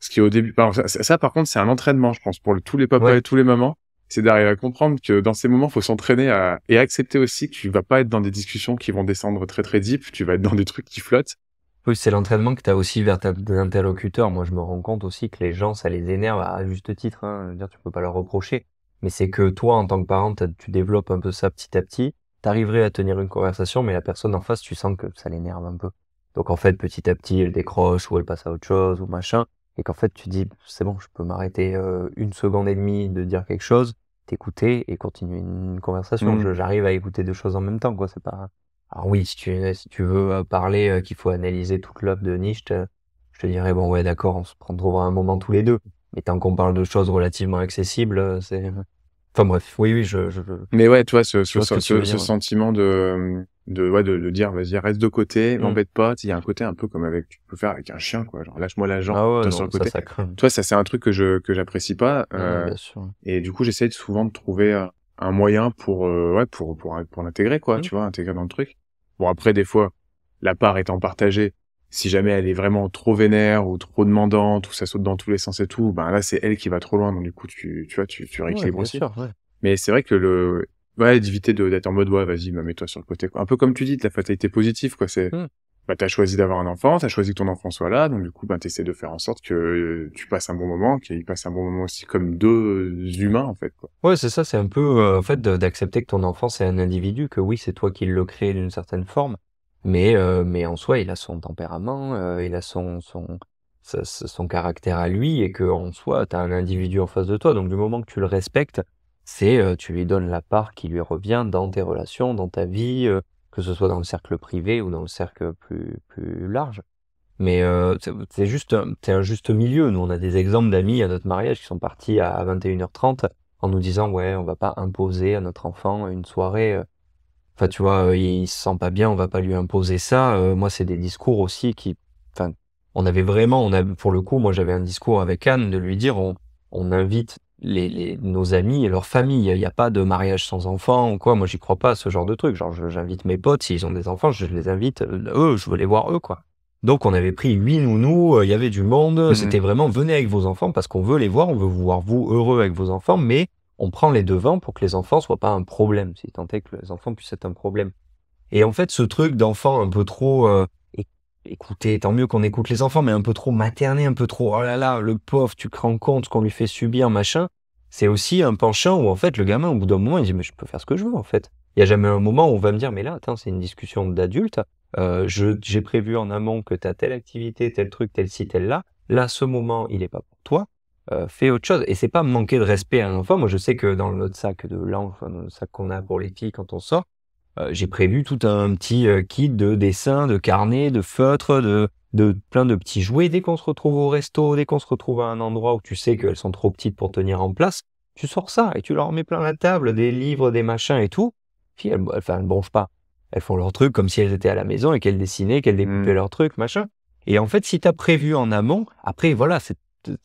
Ce qui au début, par ça, par contre, c'est un entraînement, je pense, pour tous les papas et tous les mamans. C'est d'arriver à comprendre que dans ces moments, il faut s'entraîner à, et accepter aussi que tu vas pas être dans des discussions qui vont descendre très très deep, tu vas être dans des trucs qui flottent. Oui, c'est l'entraînement que tu as aussi vers tes interlocuteurs. Moi, je me rends compte aussi que les gens, ça les énerve à juste titre. Hein. Je veux dire, tu peux pas leur reprocher mais c'est que toi, en tant que parent, tu développes un peu ça petit à petit. T'arriverais à tenir une conversation, mais la personne en face, tu sens que ça l'énerve un peu. Donc en fait, petit à petit, elle décroche ou elle passe à autre chose ou machin, et qu'en fait, tu dis, c'est bon, je peux m'arrêter euh, une seconde et demie de dire quelque chose, t'écouter et continuer une conversation. Mm. J'arrive à écouter deux choses en même temps, quoi. C'est pas. Alors oui, si tu, veux euh, parler euh, qu'il faut analyser toute l'œuvre de niche, je te dirais bon ouais d'accord, on se prendra un moment tous les deux. Mais tant qu'on parle de choses relativement accessibles, euh, c'est. Enfin bref, oui, oui, je. veux. Mais ouais, tu vois, ce, ce, ce, sentiment de, de, ouais, de, dire, vas-y, reste de côté, mm. m'embête pas. Il y a un côté un peu comme avec, tu peux faire avec un chien, quoi. Genre, lâche-moi la jambe, ah ouais, le côté. Ça, ça Toi, ça, c'est un truc que je, que j'apprécie pas. Ah euh, et du coup, j'essaie souvent de trouver euh, un moyen pour, ouais, pour, pour, pour l'intégrer, quoi. Mm. Tu vois, intégrer dans le truc. Bon, après, des fois, la part étant partagée, si jamais elle est vraiment trop vénère ou trop demandante ou ça saute dans tous les sens et tout, ben là c'est elle qui va trop loin donc du coup tu tu vois tu tu rééquilibres aussi. Mais c'est vrai que le ouais d'éviter d'être en mode ouais vas-y bah, mets-toi sur le côté Un peu comme tu dis la fatalité positive quoi c'est hmm. bah, t'as choisi d'avoir un enfant, t'as choisi que ton enfant soit là donc du coup ben bah, tu de faire en sorte que euh, tu passes un bon moment, qu'il passe un bon moment aussi comme deux humains en fait quoi. Ouais c'est ça c'est un peu euh, en fait d'accepter que ton enfant c'est un individu que oui c'est toi qui le crée d'une certaine forme mais, euh, mais en soi, il a son tempérament, euh, il a son, son, son, caractère à lui, et que en soi, tu as un individu en face de toi. Donc, du moment que tu le respectes, c'est euh, tu lui donnes la part qui lui revient dans tes relations, dans ta vie, que ce soit dans le cercle privé ou dans le cercle plus, plus large. Mais c'est juste c'est un juste milieu. Nous, on a des exemples d'amis à notre mariage qui sont partis à 21h30 en nous disant ouais, on va pas imposer à notre enfant une soirée Enfin, tu vois, euh, il se sent pas bien, on va pas lui imposer ça. Euh, moi, c'est des discours aussi qui, enfin, on avait vraiment, on a, pour le coup, moi, j'avais un discours avec Anne de lui dire, on, invite les, nos amis et leur famille. Il n'y a pas de mariage sans enfants ou quoi. Moi, j'y crois pas à ce genre de truc. Genre, j'invite mes potes, s'ils ont des enfants, je les invite, euh, eux, je veux les voir eux, quoi. Donc, on avait pris huit nounous, il y avait du monde. Mhm. C'était vraiment, venez avec vos enfants parce qu'on veut les voir, on veut vous voir, vous, heureux avec vos enfants, mais on prend les devants pour que les enfants soient pas un problème, si tant est que les enfants puissent être un problème. Et en fait, ce truc d'enfant un peu trop euh, écoutez, tant mieux qu'on écoute les enfants, mais un peu trop materné, un peu trop oh là là, le pauvre, tu te rends compte qu'on lui fait subir machin. C'est aussi un penchant où en fait le gamin au bout d'un moment il dit mais je peux faire ce que je veux en fait. Il y a jamais un moment où on va me dire mais là attends c'est une discussion d'adulte. Euh, je j'ai prévu en amont que tu as telle activité, tel truc, tel ci, tel là. Là ce moment il n'est pas pour toi. Euh, fait autre chose. Et c'est pas manquer de respect à un enfant. Moi, je sais que dans notre sac de l'enfant, dans le sac qu'on a pour les filles quand on sort, euh, j'ai prévu tout un petit euh, kit de dessins, de carnets, de feutres, de, de plein de petits jouets. Dès qu'on se retrouve au resto, dès qu'on se retrouve à un endroit où tu sais qu'elles sont trop petites pour tenir en place, tu sors ça et tu leur mets plein la table, des livres, des machins et tout. Puis elles, ne elles bronchent pas. Elles font leur truc comme si elles étaient à la maison et qu'elles dessinaient, qu'elles mmh. découpaient leur truc, machin. Et en fait, si tu as prévu en amont, après, voilà, c'est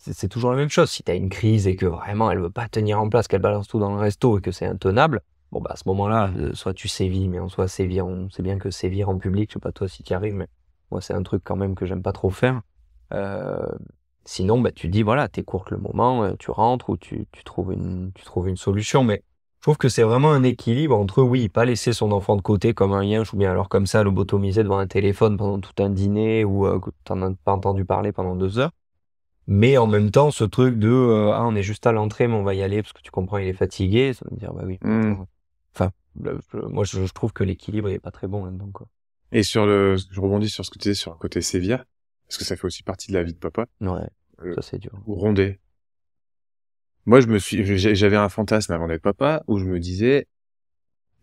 c'est toujours la même chose. Si tu as une crise et que vraiment elle veut pas tenir en place, qu'elle balance tout dans le resto et que c'est intenable, bon bah à ce moment-là, euh, soit tu sévis, mais en soit sévire on sait bien que sévir en public, je sais pas toi si tu arrives, mais moi c'est un truc quand même que j'aime pas trop faire. Euh, sinon, bah tu dis voilà, courte le moment, euh, tu rentres ou tu, tu, trouves une tu trouves une solution, mais je trouve que c'est vraiment un équilibre entre oui, pas laisser son enfant de côté comme un lien, ou bien alors comme ça lobotomiser devant un téléphone pendant tout un dîner ou tu t'en as pas entendu parler pendant deux heures mais en même temps, ce truc de euh, ah on est juste à l'entrée, mais on va y aller parce que tu comprends, il est fatigué. Ça veut dire bah oui. Hmm. Enfin, moi je, trouve que l'équilibre n'est pas très bon là-dedans quoi. Et sur le, je rebondis sur ce que tu disais sur le côté sévère, parce que ça fait aussi partie de la vie de papa. Ouais. Euh, ça c'est dur. Rondé. Moi je me suis, j'avais un fantasme avant d'être papa où je me disais,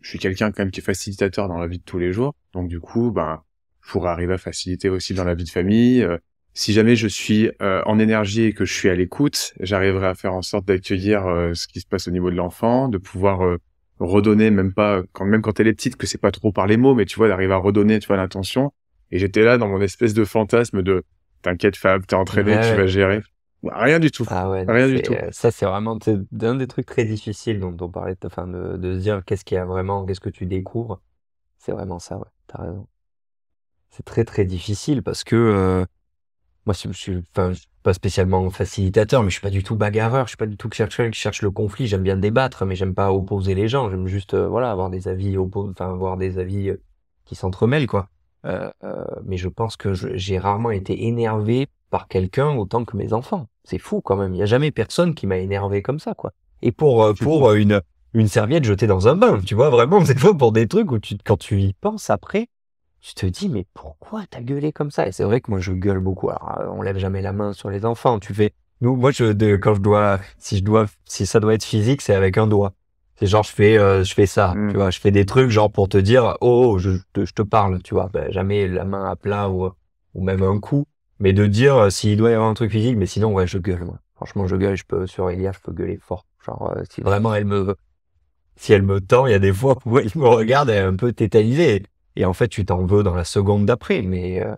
je suis quelqu'un quand même qui est facilitateur dans la vie de tous les jours, donc du coup ben pourrais arriver à faciliter aussi dans la vie de famille. Euh, si jamais je suis euh, en énergie et que je suis à l'écoute, j'arriverai à faire en sorte d'accueillir euh, ce qui se passe au niveau de l'enfant, de pouvoir euh, redonner, même pas quand même quand elle est petite, que c'est pas trop par les mots, mais tu vois, d'arriver à redonner, tu vois, l'intention. Et j'étais là dans mon espèce de fantasme de t'inquiète Fab, t'es entraîné, tu vas gérer. Bah, rien du tout. Ah rien du tout. Ça c'est vraiment un des trucs très difficiles dont on parlait, enfin de, de se dire qu'est-ce qu'il y a vraiment, qu'est-ce que tu découvres. C'est vraiment ça, ouais. T'as raison. C'est très très difficile parce que moi, je suis, suis pas spécialement facilitateur, mais je suis pas du tout bagarreur, je suis pas du tout chercheur qui cherche le conflit. J'aime bien débattre, mais j'aime pas opposer les gens. J'aime juste, euh, voilà, avoir des avis opposés, enfin, avoir des avis euh, qui s'entremêlent, quoi. Euh, mais je pense que j'ai rarement été énervé par quelqu'un autant que mes enfants. C'est fou quand même. Il n'y a jamais personne qui m'a énervé comme ça, quoi. Et pour pour une une serviette jetée dans un bain, tu vois, vraiment, [laughs] c'est fou pour des trucs où quand tu y penses après, tu te dis mais pourquoi t'as gueulé comme ça Et c'est vrai que moi je gueule beaucoup. Alors, euh, on lève jamais la main sur les enfants. Tu fais nous moi je de, quand je dois si je dois si ça doit être physique c'est avec un doigt. C'est genre je fais euh, je fais ça. Mm. Tu vois je fais des trucs genre pour te dire oh, oh, je, te, parle. Tu vois ben, jamais la main à plat ou ou même un coup. Mais de dire euh, s'il doit y avoir un truc physique. Mais sinon ouais je gueule. Moi. Franchement je gueule. Je peux sur Elia je peux gueuler fort. Genre si vraiment elle me si elle me tend il y a des fois où elle me regarde elle est un peu tétanisée et en fait, tu t'en veux dans la seconde d'après. Mais, euh,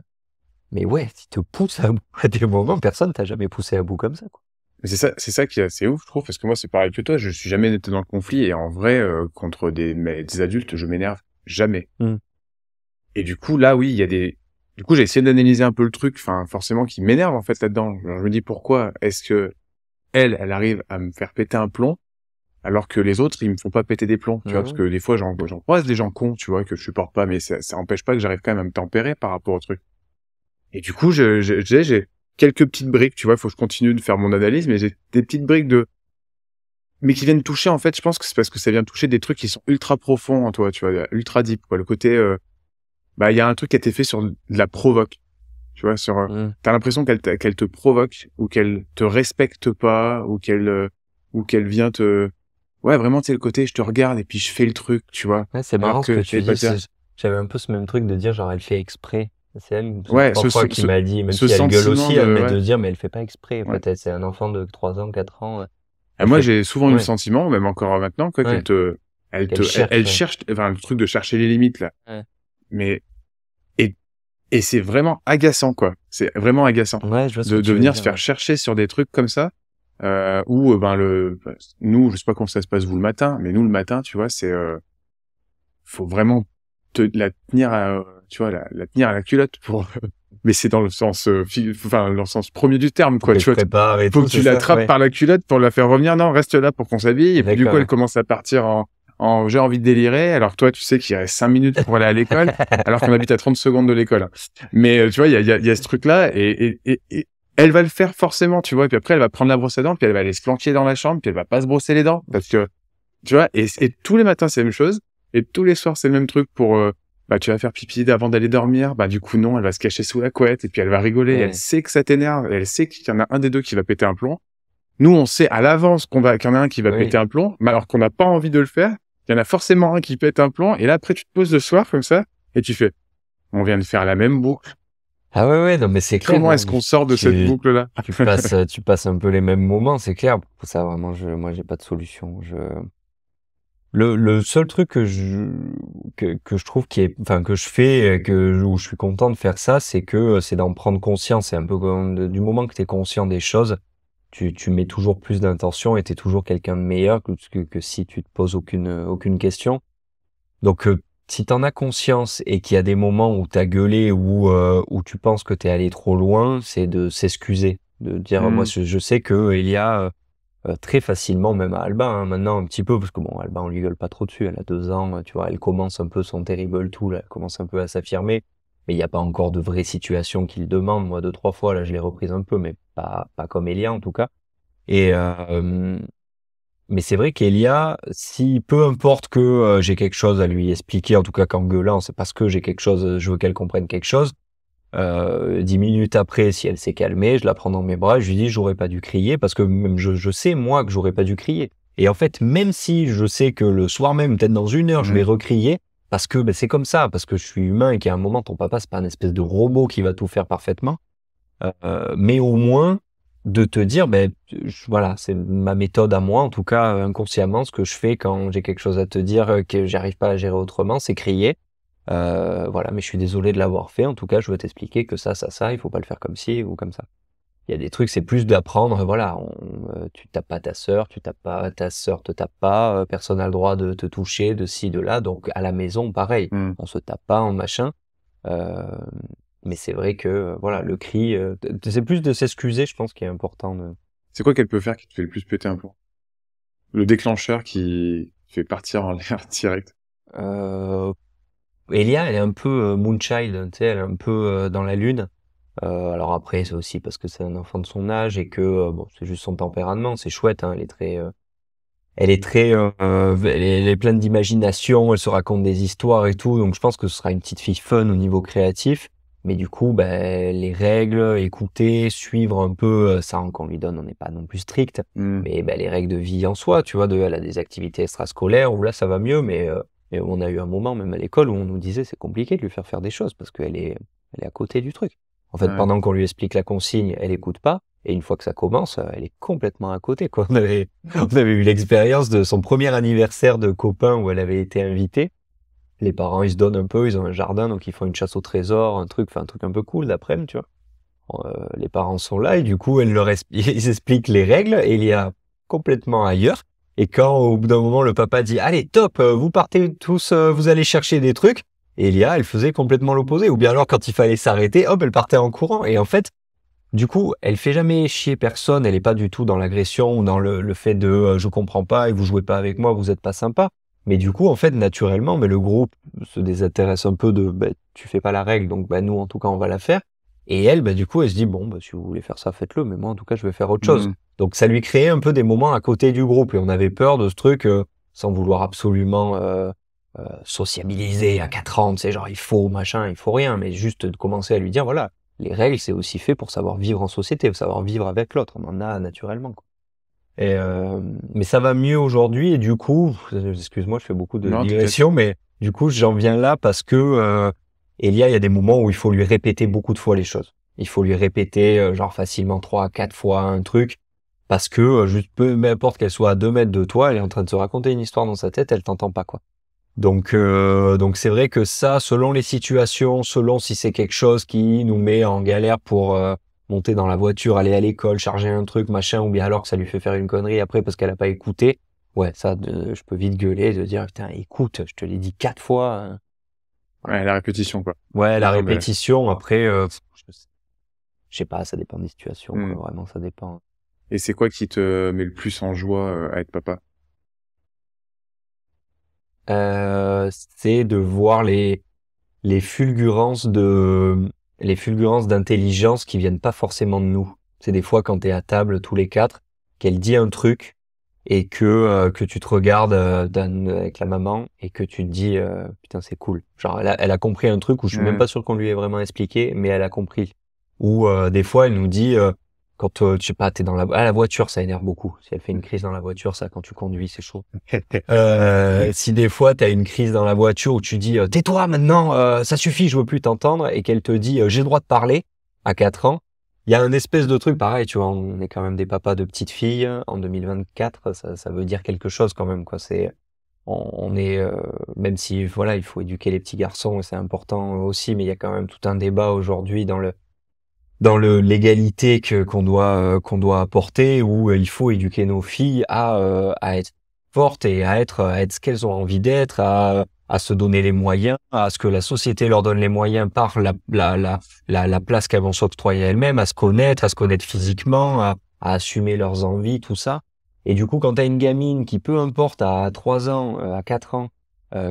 mais ouais, tu te pousses à bout [laughs] à des moments, personne t'a jamais poussé à bout comme ça. Quoi. C'est ça, c'est ça qui est assez ouf, je trouve, parce que moi, c'est pareil que toi, je suis jamais été dans le conflit, et en vrai, euh, contre des, des adultes, je m'énerve jamais. Hmm. Et du coup, là, oui, il y a des, du coup, j'ai essayé d'analyser un peu le truc, enfin, forcément, qui m'énerve, en fait, là-dedans. je me dis, pourquoi est-ce que elle, elle arrive à me faire péter un plomb, alors que les autres ils me font pas péter des plombs tu vois parce ah que des fois j'en croise des gens cons tu vois que je supporte pas mais ça, ça empêche pas que j'arrive quand même à me tempérer par rapport au truc et du coup j'ai quelques petites briques tu vois il faut que je continue de faire mon analyse mais j'ai des petites briques de mais qui viennent toucher en fait je pense que c'est parce que ça vient toucher des trucs qui sont ultra profonds en toi tu vois ultra deep quoi le côté euh, bah il y a un truc qui a été fait sur de la provoque tu vois sur euh, t'as l'impression qu'elle qu'elle te provoque ou qu'elle te respecte pas ou qu'elle euh, ou qu'elle vient te ouais, vraiment, c'est le côté, je te regarde et puis je fais le truc, tu vois. Ouais, c'est marrant que, que tu dis. J'avais un peu ce même truc de dire, genre, elle fait exprès. C'est elle, ouais, qui m'a dit, même si elle gueule aussi, de, elle hein, de dire, mais elle fait pas exprès, peut-être. C'est un enfant de 3 ans, 4 ans. Euh, moi, j'ai souvent eu le sentiment, même encore maintenant, quoi, qu'elle te, elle, te, cherche, elle, cherche, enfin, le truc de chercher les limites, là. Mais, et, et c'est vraiment agaçant, quoi. C'est vraiment agaçant. Ouais, je vois de venir se faire chercher sur des trucs comme ça euh, ou euh, ben le nous je sais pas comment ça se passe vous le matin mais nous le matin tu vois c'est euh, faut vraiment te, la tenir à, tu vois la, la, tenir à la culotte pour [laughs] mais c'est dans le sens euh, dans le sens premier du terme quoi tu vois faut que tu l'attrapes par la culotte pour la faire revenir non reste là pour qu'on s'habille et puis du coup elle commence à partir en, en j'ai envie de délirer alors toi tu sais qu'il reste 5 minutes pour aller à l'école [laughs] alors qu'on habite à 30 secondes de l'école mais tu vois il y a, y a, ce truc là et, et, elle va le faire forcément, tu vois. Et puis après, elle va prendre la brosse à dents, puis elle va aller se planquer dans la chambre, puis elle va pas se brosser les dents parce que, tu vois. Et, tous les matins, c'est la même chose. Et tous les soirs, c'est le même truc pour, euh, bah, tu vas faire pipi avant d'aller dormir. Bah, du coup, non, elle va se cacher sous la couette et puis elle va rigoler. elle sait que ça t'énerve. Elle sait qu'il y en a un des deux qui va péter un plomb. Nous, on sait à l'avance qu'on va, qu'il y en a un qui va péter un plomb, mais alors qu'on n'a pas envie de le faire. Il y en a forcément un qui pète un plomb. Et là, après, tu te poses le soir comme ça et tu fais, on vient de faire la même boucle ah ouais, ouais, non, mais c'est clair. Comment est-ce qu'on sort de cette boucle-là [laughs] Tu passes, euh, tu passes un peu les mêmes moments, c'est clair. Pour ça, vraiment, je, moi, j'ai pas de solution. Je... Le, le seul truc que je, que, que je trouve qui est, enfin, que je fais, euh, que, où je suis content de faire ça, c'est que euh, c'est d'en prendre conscience. C'est un peu comme du moment que tu es conscient des choses, tu, tu mets toujours plus d'intention et tu es toujours quelqu'un de meilleur que, que, si tu te poses aucune, aucune question. Donc, si t'en as conscience et qu'il y a des moments où t'as gueulé ou euh, où tu penses que t'es allé trop loin, c'est de s'excuser, de dire mmh. moi je sais que euh, y a euh, très facilement même à Alba hein, maintenant un petit peu parce que bon Albin, on lui gueule pas trop dessus, elle a deux ans, tu vois, elle commence un peu son terrible tout, là, elle commence un peu à s'affirmer, mais il n'y a pas encore de vraie situation qu'il demande. Moi deux trois fois là je l'ai reprise un peu, mais pas pas comme Elia en tout cas. Et mais c'est vrai qu'Elia, si peu importe que euh, j'ai quelque chose à lui expliquer, en tout cas qu'en gueulant, c'est parce que j'ai quelque chose, euh, je veux qu'elle comprenne quelque chose. Euh, dix minutes après, si elle s'est calmée, je la prends dans mes bras, je lui dis j'aurais pas dû crier parce que même je, sais moi que j'aurais pas dû crier. Et en fait, même si je sais que le soir même, peut-être dans une heure, je vais recrier parce que ben, c'est comme ça, parce que je suis humain et qu'à un moment ton papa c'est pas un espèce de robot qui va tout faire parfaitement. Euh, mais au moins, de te dire, ben, voilà, c'est ma méthode à moi, en tout cas euh, inconsciemment, ce que je fais quand j'ai quelque chose à te dire euh, que j'arrive pas à gérer autrement, c'est crier. Euh, voilà, mais je suis désolé de l'avoir fait. En tout cas, je veux t'expliquer que ça, ça, ça, il faut pas le faire comme ci ou comme ça. Il y a des trucs, c'est plus d'apprendre. Voilà, on, tu tapes pas ta sœur, tu tapes pas ta sœur, te tape pas. personne n'a le droit de te toucher, de ci, de là. Donc à la maison, pareil, mmh. on se tape pas, en machin. Mais c'est vrai que euh, voilà, le cri, euh, c'est plus de s'excuser, je pense, qui est important. De... C'est quoi qu'elle peut faire qui te fait le plus péter un plomb Le déclencheur qui fait partir en [laughs] l'air direct. Euh, Elia, elle est un peu Moonchild, tu sais, elle est un peu dans la lune. alors après, c'est aussi parce que c'est un enfant de son âge et que bon, c'est juste son tempérament. C'est chouette, hein, elle est très, elle est très, elle, est, pleine d'imagination. Elle se raconte des histoires et tout. Donc je pense que ce sera une petite fille fun au niveau créatif. Mais du coup, ben, les règles, écouter, suivre un peu, euh, ça qu'on lui donne, on n'est pas non plus strict. Mmh. Mais ben, les règles de vie en soi, tu vois, de, elle a des activités extrascolaires où là ça va mieux, mais euh, on a eu un moment même à l'école où on nous disait c'est compliqué de lui faire faire des choses parce qu'elle est, elle est à côté du truc. En fait, pendant qu'on lui explique la consigne, elle n'écoute pas. Et une fois que ça commence, euh, elle est complètement à côté. Quoi. On, avait, on avait eu l'expérience de son premier anniversaire de copain où elle avait été invitée les parents, ils se donnent un peu, ils ont un jardin, donc ils font une chasse au trésor, un truc, enfin un truc un peu cool d'après-midi, tu euh, les parents sont là et du coup, [laughs] ils expliquent les règles et il y a complètement ailleurs. Et quand au bout d'un moment, le papa dit allez top, euh, vous partez tous, euh, vous allez chercher des trucs. Et Elia, elle faisait complètement l'opposé. Ou bien alors quand il fallait s'arrêter, hop, elle partait en courant. Et en fait, du coup, elle fait jamais chier personne. Elle n'est pas du tout dans l'agression ou dans le, fait de je comprends pas et vous jouez pas avec moi, vous n'êtes pas sympa. Mais du coup, en fait, naturellement, mais le groupe se désintéresse un peu de bah, tu fais pas la règle, donc bah, nous, en tout cas, on va la faire. Et elle, bah, du coup, elle se dit bon, bah, si vous voulez faire ça, faites-le, mais moi, en tout cas, je vais faire autre chose. Mmh. Donc, ça lui créait un peu des moments à côté du groupe. Et on avait peur de ce truc, euh, sans vouloir absolument euh, euh, sociabiliser à 4 ans, c'est genre il faut machin, il faut rien, mais juste de commencer à lui dire voilà, les règles, c'est aussi fait pour savoir vivre en société, pour savoir vivre avec l'autre. On en a naturellement. Quoi. Et euh, mais ça va mieux aujourd'hui et du coup, excuse-moi, je fais beaucoup de digressions, mais du coup, j'en viens là parce que euh, Elia, il y a des moments où il faut lui répéter beaucoup de fois les choses. Il faut lui répéter euh, genre facilement trois quatre fois un truc parce que euh, juste peu importe qu'elle soit à deux mètres de toi, elle est en train de se raconter une histoire dans sa tête, elle t'entend pas quoi. Donc donc c'est vrai que ça, selon les situations, selon si c'est quelque chose qui nous met en galère pour monter dans la voiture, aller à l'école, charger un truc, machin, ou bien alors que ça lui fait faire une connerie après parce qu'elle n'a pas écouté, ouais, ça, je peux vite gueuler, de dire, putain, écoute, je te l'ai dit quatre fois. Hein. Ouais, la répétition, quoi. Ouais, la répétition, après, euh, je sais pas, ça dépend des situations, hmm. vraiment, ça dépend. Et c'est quoi qui te met le plus en joie euh, à être papa euh, C'est de voir les, les fulgurances de les fulgurances d'intelligence qui viennent pas forcément de nous. C'est des fois quand tu es à table tous les quatre, qu'elle dit un truc et que euh, que tu te regardes euh, avec la maman et que tu te dis euh, putain c'est cool. Genre elle a, compris un truc où je suis même mm. pas sûr qu'on lui ait vraiment expliqué, mais elle a compris. Ou des fois elle nous dit quand tu euh, je sais pas, t'es dans la, ah, la voiture, ça énerve beaucoup. Si elle fait une crise dans la voiture, ça, quand tu conduis, c'est chaud. [laughs] euh, si des fois t'as une crise dans la voiture où tu dis euh, tais-toi maintenant, euh, ça suffit, je veux plus t'entendre, et qu'elle te dit j'ai le droit de parler à 4 ans, il y a un espèce de truc pareil, tu vois, on est quand même des papas de petites filles en 2024, ça, ça veut dire quelque chose quand même, quoi. C'est on, on est même si voilà, il faut éduquer les petits garçons, c'est important aussi, mais il y a quand même tout un débat aujourd'hui dans le dans le l'égalité que qu'on doit euh, qu'on doit apporter où euh, il faut éduquer nos filles à euh, à être fortes et à être à être ce qu'elles ont envie d'être à à se donner les moyens, à ce que la société leur donne les moyens par la, la, la, la, place qu'elles vont s'octroyer elles-mêmes, à se connaître, à se connaître physiquement, à, assumer leurs envies, tout ça. Et du coup, quand tu as une gamine qui, peu importe, à trois ans, à 4 ans,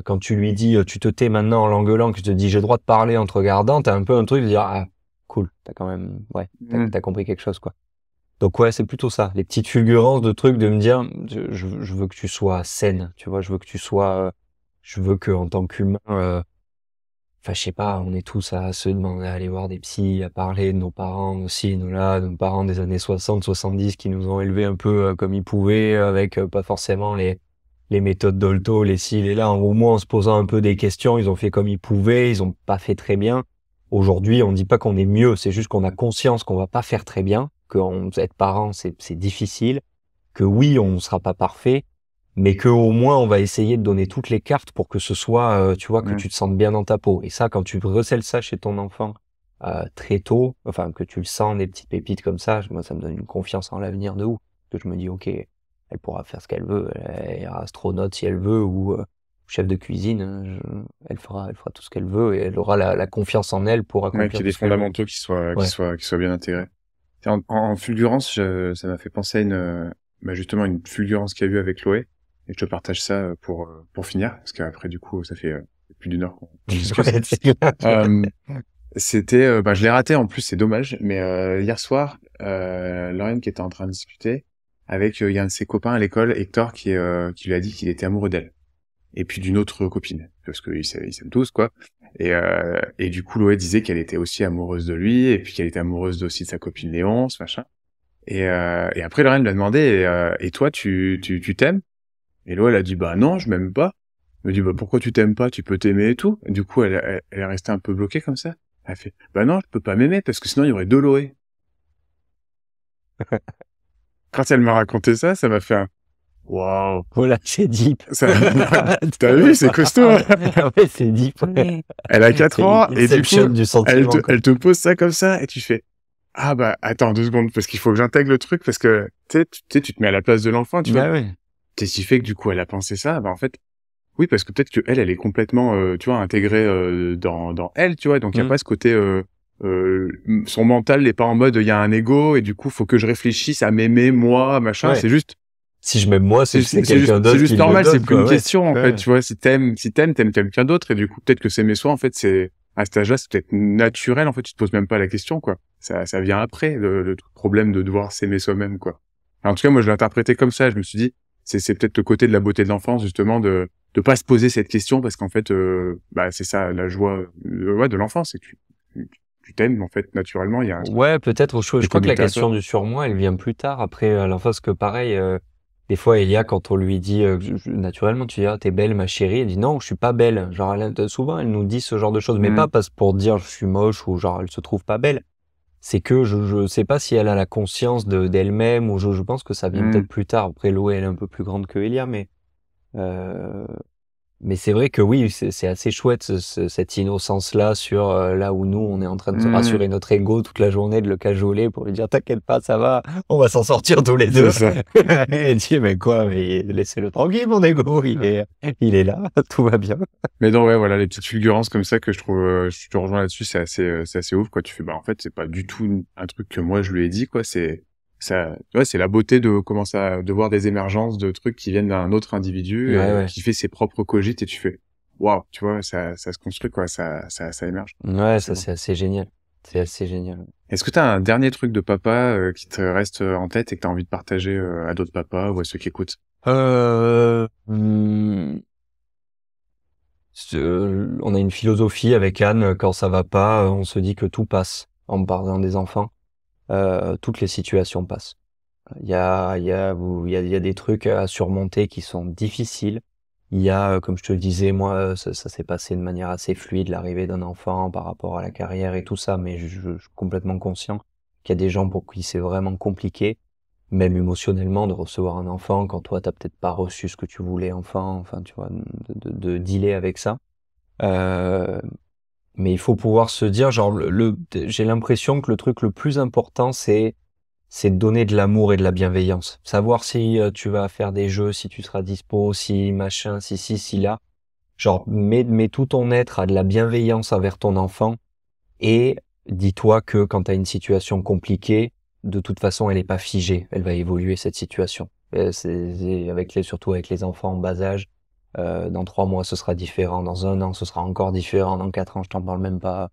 quand tu lui dis tu te tais maintenant en l'engueulant, que tu te dis j'ai le droit de parler en te regardant, as un peu un truc de dire ah, cool, t'as quand même, ouais, t'as compris quelque chose, quoi. Donc ouais, c'est plutôt ça, les petites fulgurances de trucs, de me dire, je, veux que tu sois saine, tu vois, je veux que tu sois, euh, je veux que en tant qu'humain, euh, enfin je sais pas, on est tous à se demander à aller voir des psys, à parler de nos parents aussi, nos là, nos parents des années 60, 70 qui nous ont élevés un peu euh, comme ils pouvaient, avec pas forcément les les méthodes d'Olto, les si, les là, au moins en se posant un peu des questions, ils ont fait comme ils pouvaient, ils ont pas fait très bien. Aujourd'hui, on ne dit pas qu'on est mieux, c'est juste qu'on a conscience qu'on va pas faire très bien, qu'être être parent, c'est difficile, que oui, on ne sera pas parfait, mais qu'au moins, on va essayer de donner toutes les cartes pour que ce soit, euh, tu vois, que tu te sentes bien dans ta peau. Et ça, quand tu recèles ça chez ton enfant euh, très tôt, enfin, que tu le sens, des petites pépites comme ça, moi, ça me donne une confiance en l'avenir de ouf. Que je me dis, OK, elle pourra faire ce qu'elle veut, elle est astronaute si elle veut, ou euh, chef de cuisine, euh, elle fera, elle fera tout ce qu'elle veut et elle aura la, la confiance en elle pour accomplir. Ouais, qu'il y ait des fondamentaux qui soient, qui soient, qui bien intégrés. En, fulgurance, ça m'a fait penser à une, euh, bah, justement, une fulgurance qu'il y a eu avec Chloé. Et je te partage ça euh, pour, pour finir, parce qu'après, du coup, ça fait plus d'une heure qu'on [laughs] C'était, bah, je l'ai raté en plus, c'est dommage, mais hier soir, euh, qui était en train de discuter avec, il un de ses copains à l'école, Hector, qui, qui lui a dit qu'il était amoureux d'elle et puis d'une autre copine, parce qu'ils s'aiment tous, quoi. Euh, et, du coup, Loé disait qu'elle était aussi amoureuse de lui, et puis qu'elle était amoureuse aussi de sa copine Léonce, machin. Et, euh, après, Lorraine lui a demandé, et, euh, toi, tu t'aimes tu, Et Loé, elle a dit, bah non, je m'aime pas. Elle me dit, bah pourquoi tu t'aimes pas Tu peux t'aimer et tout. du coup, elle, elle, est restée un peu bloquée comme ça. Elle a fait, bah non, je peux pas m'aimer, parce que sinon, il y aurait deux Loé. [laughs] Quand elle m'a raconté ça, ça m'a fait un... Wow. Voilà, c'est deep. [laughs] T'as vu, c'est costaud. Hein. [laughs] Ah ouais, c'est deep. Elle a 4 ans et du coup, elle, te, pose ça comme ça et tu fais ah bah attends deux secondes parce qu'il faut que j'intègre le truc parce que tu sais tu te mets à la place de l'enfant tu bah vois. Ouais. ce qui fait que du coup elle a pensé ça bah en fait oui parce que peut-être que elle elle est complètement euh, tu vois intégrée euh, dans dans elle tu vois donc il n'y y a mm. pas ce côté euh, euh, son mental n'est pas en mode il y a un ego et du coup faut que je réfléchisse à m'aimer moi machin c'est juste si je m'aime moi, c'est quelqu'un d'autre. C'est juste normal, c'est plus une question en fait, tu vois. Si t'aimes, si t'aimes, t'aimes quelqu'un d'autre et du coup peut-être que s'aimer soi en fait c'est à cet âge-là, c'est peut-être naturel en fait, tu te poses même pas la question quoi. Ça, ça vient après le, problème de devoir s'aimer soi-même quoi. en tout cas, moi je l'interprétais comme ça. Je me suis dit c'est c'est peut-être le côté de la beauté de l'enfance justement de de pas se poser cette question parce qu'en fait euh, bah c'est ça la joie euh, ouais, de l'enfance c'est tu, tu t'aimes en fait naturellement il y a ouais peut-être je, crois que la question du surmoi elle vient plus tard après euh, l'enfance que pareil des fois, Elia, quand on lui dit euh, naturellement, tu dis t'es belle, ma chérie, elle dit non, je suis pas belle. Genre, souvent, elle nous dit ce genre de choses, mais mm. pas parce pour dire je suis moche ou genre elle se trouve pas belle. C'est que je je sais pas si elle a la conscience de d'elle-même ou je, je pense que ça vient mm. peut-être plus tard. Après, Loé, elle est un peu plus grande que Elia, mais euh, mais c'est vrai que oui, c'est assez chouette cette innocence-là sur euh, là où nous, on est en train de mmh. rassurer notre ego toute la journée, de le cajoler pour lui dire t'inquiète pas, ça va, on va s'en sortir tous les deux. [laughs] et dit mais quoi, mais laissez-le tranquille, mon ego, il est, il est là, [laughs] tout va bien. Mais non, ouais, voilà, les petites fulgurances comme ça que je trouve, euh, je te rejoins là-dessus, c'est assez, euh, c'est assez ouf, quoi. Tu fais, bah en fait, c'est pas du tout un truc que moi je lui ai dit, quoi. C'est c'est la beauté de commencer à de voir des émergences de trucs qui viennent d'un autre individu qui fait ses propres cogites et tu fais waouh, tu vois, ça, ça se construit quoi, ça, ça, émerge. Ouais, ça c'est assez génial. C'est assez génial. Est-ce que tu as un dernier truc de papa euh, qui te reste euh, en tête et que tu as envie de partager euh, à d'autres papas ou à ceux qui écoutent hmm. On a une philosophie avec Anne, quand ça va pas, on se dit que tout passe en parlant des enfants. Euh, toutes les situations passent. Il y a, il y, a, des trucs à surmonter qui sont difficiles. Il y a, euh, comme je te le disais, moi, euh, ça, s'est passé de manière assez fluide, l'arrivée d'un enfant par rapport à la carrière et tout ça, mais je, suis complètement conscient qu'il y a des gens pour qui c'est vraiment compliqué, même émotionnellement, de recevoir un enfant quand toi, t'as peut-être pas reçu ce que tu voulais enfant, enfin, tu vois, de, de, dealer avec ça. Euh, mais il faut pouvoir se dire, genre, j'ai l'impression que le truc le plus important, c'est c'est de donner de l'amour et de la bienveillance. Savoir si euh, tu vas faire des jeux, si tu seras dispo, si machin, si si, si là. Genre, mets, mets tout ton être à de la bienveillance envers ton enfant et dis-toi que quand tu as une situation compliquée, de toute façon, elle n'est pas figée. Elle va évoluer, cette situation. Euh, avec surtout avec les enfants en bas âge, euh, dans trois mois, ce sera différent. Dans un an, ce sera encore différent. Dans quatre ans, je t'en parle même pas.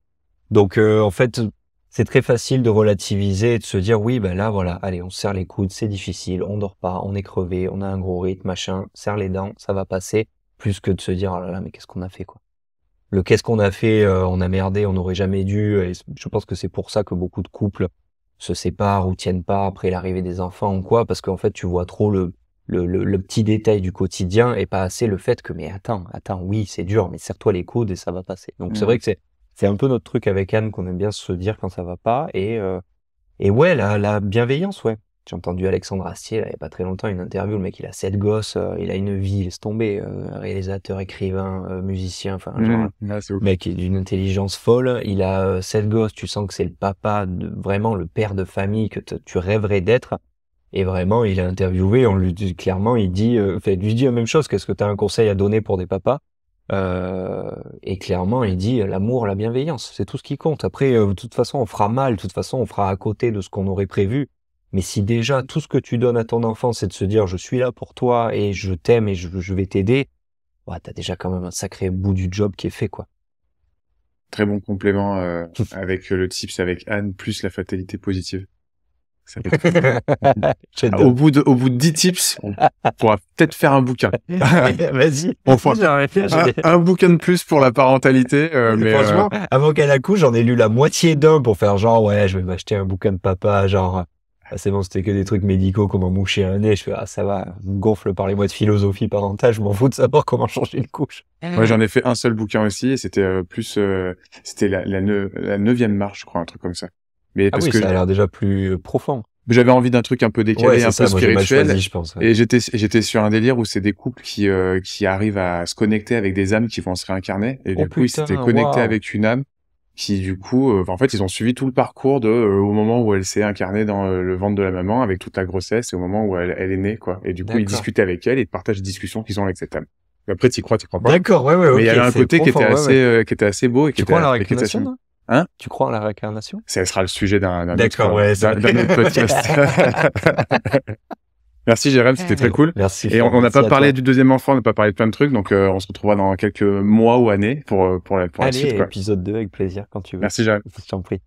Donc, euh, en fait, c'est très facile de relativiser et de se dire, oui, ben là, voilà, allez, on serre les coudes, c'est difficile, on dort pas, on est crevé, on a un gros rythme, machin, serre les dents, ça va passer, plus que de se dire, oh là là, mais qu'est-ce qu'on a fait, quoi. Le qu'est-ce qu'on a fait, euh, on a merdé, on n'aurait jamais dû, et je pense que c'est pour ça que beaucoup de couples se séparent ou tiennent pas après l'arrivée des enfants ou quoi, parce qu'en fait, tu vois trop le, le, le, petit détail du quotidien et pas assez le fait que, mais attends, attends, oui, c'est dur, mais serre-toi les coudes et ça va passer. Donc, c'est mm. vrai que c'est, c'est un peu notre truc avec Anne qu'on aime bien se dire quand ça va pas. Et, euh, et ouais, la, la bienveillance, ouais. J'ai entendu Alexandre Astier, il y a pas très longtemps, une interview. Le mec, il a sept gosses, euh, il a une vie, il laisse tomber. Euh, réalisateur, écrivain, musicien, enfin, le mm. ah, mec est d'une intelligence folle. Il a sept gosses, tu sens que c'est le papa, de, vraiment le père de famille que tu rêverais d'être. Et vraiment, il est interviewé, on lui dit clairement, il dit, euh, fait, lui dit la même chose, qu'est-ce que tu as un conseil à donner pour des papas euh, Et clairement, il dit euh, l'amour, la bienveillance, c'est tout ce qui compte. Après, euh, de toute façon, on fera mal, de toute façon, on fera à côté de ce qu'on aurait prévu. Mais si déjà tout ce que tu donnes à ton enfant, c'est de se dire je suis là pour toi et je t'aime et je, vais t'aider, bah, tu as déjà quand même un sacré bout du job qui est fait, quoi. Très bon complément [laughs] avec le tips avec Anne plus la fatalité positive. [laughs] au bout de, au bout de 10 tips, on pourra peut-être faire un bouquin. [laughs] Vas-y. [laughs] On fera un, bouquin de plus pour la parentalité. Euh, mais franchement, euh... avant qu'elle accouche, j'en ai lu la moitié d'un pour faire genre, ouais, je vais m'acheter un bouquin de papa, genre, ah, c'est bon, c'était que des trucs médicaux, comment moucher un nez. Je fais, ah, ça va, gonfle me gonfle, parlez-moi de philosophie parentale, je m'en fous de savoir comment changer une couche. Ah j'en ai fait un seul bouquin aussi, et c'était euh, plus, euh, c'était la, la, la neuvième marche, je crois, un truc comme ça. Mais ah parce que ça a l'air déjà plus profond. J'avais envie d'un truc un peu décalé, un peu spirituel. je pense, Et j'étais j'étais sur un délire où c'est des couples qui euh, qui arrivent à se connecter avec des âmes qui vont se réincarner. Et oh, du coup, ils s'étaient connectés avec une âme qui du coup, euh, en fait, ils ont suivi tout le parcours de euh, au moment où elle s'est incarnée dans le ventre de la maman avec toute la grossesse et au moment où elle, elle est née, quoi. Et du coup, ils discutaient avec elle et partageaient partagent discussions qu'ils ont avec cette âme. Après, y crois, tu crois pas. D'accord, ouais, ouais. Mais il y a un côté qui était assez, qui était assez beau et qui tu était, crois Hein tu crois en la réincarnation Ce sera le sujet d'un autre, ouais, podcast. [laughs] Merci Jérém, c'était très cool. Merci. Et on n'a pas parlé du deuxième enfant, on n'a pas parlé de plein de trucs, donc euh, on se retrouvera dans quelques mois ou années pour euh, pour la pour Allez, Épisode 2 avec plaisir quand tu veux. Merci Jérém. Je t'en prie.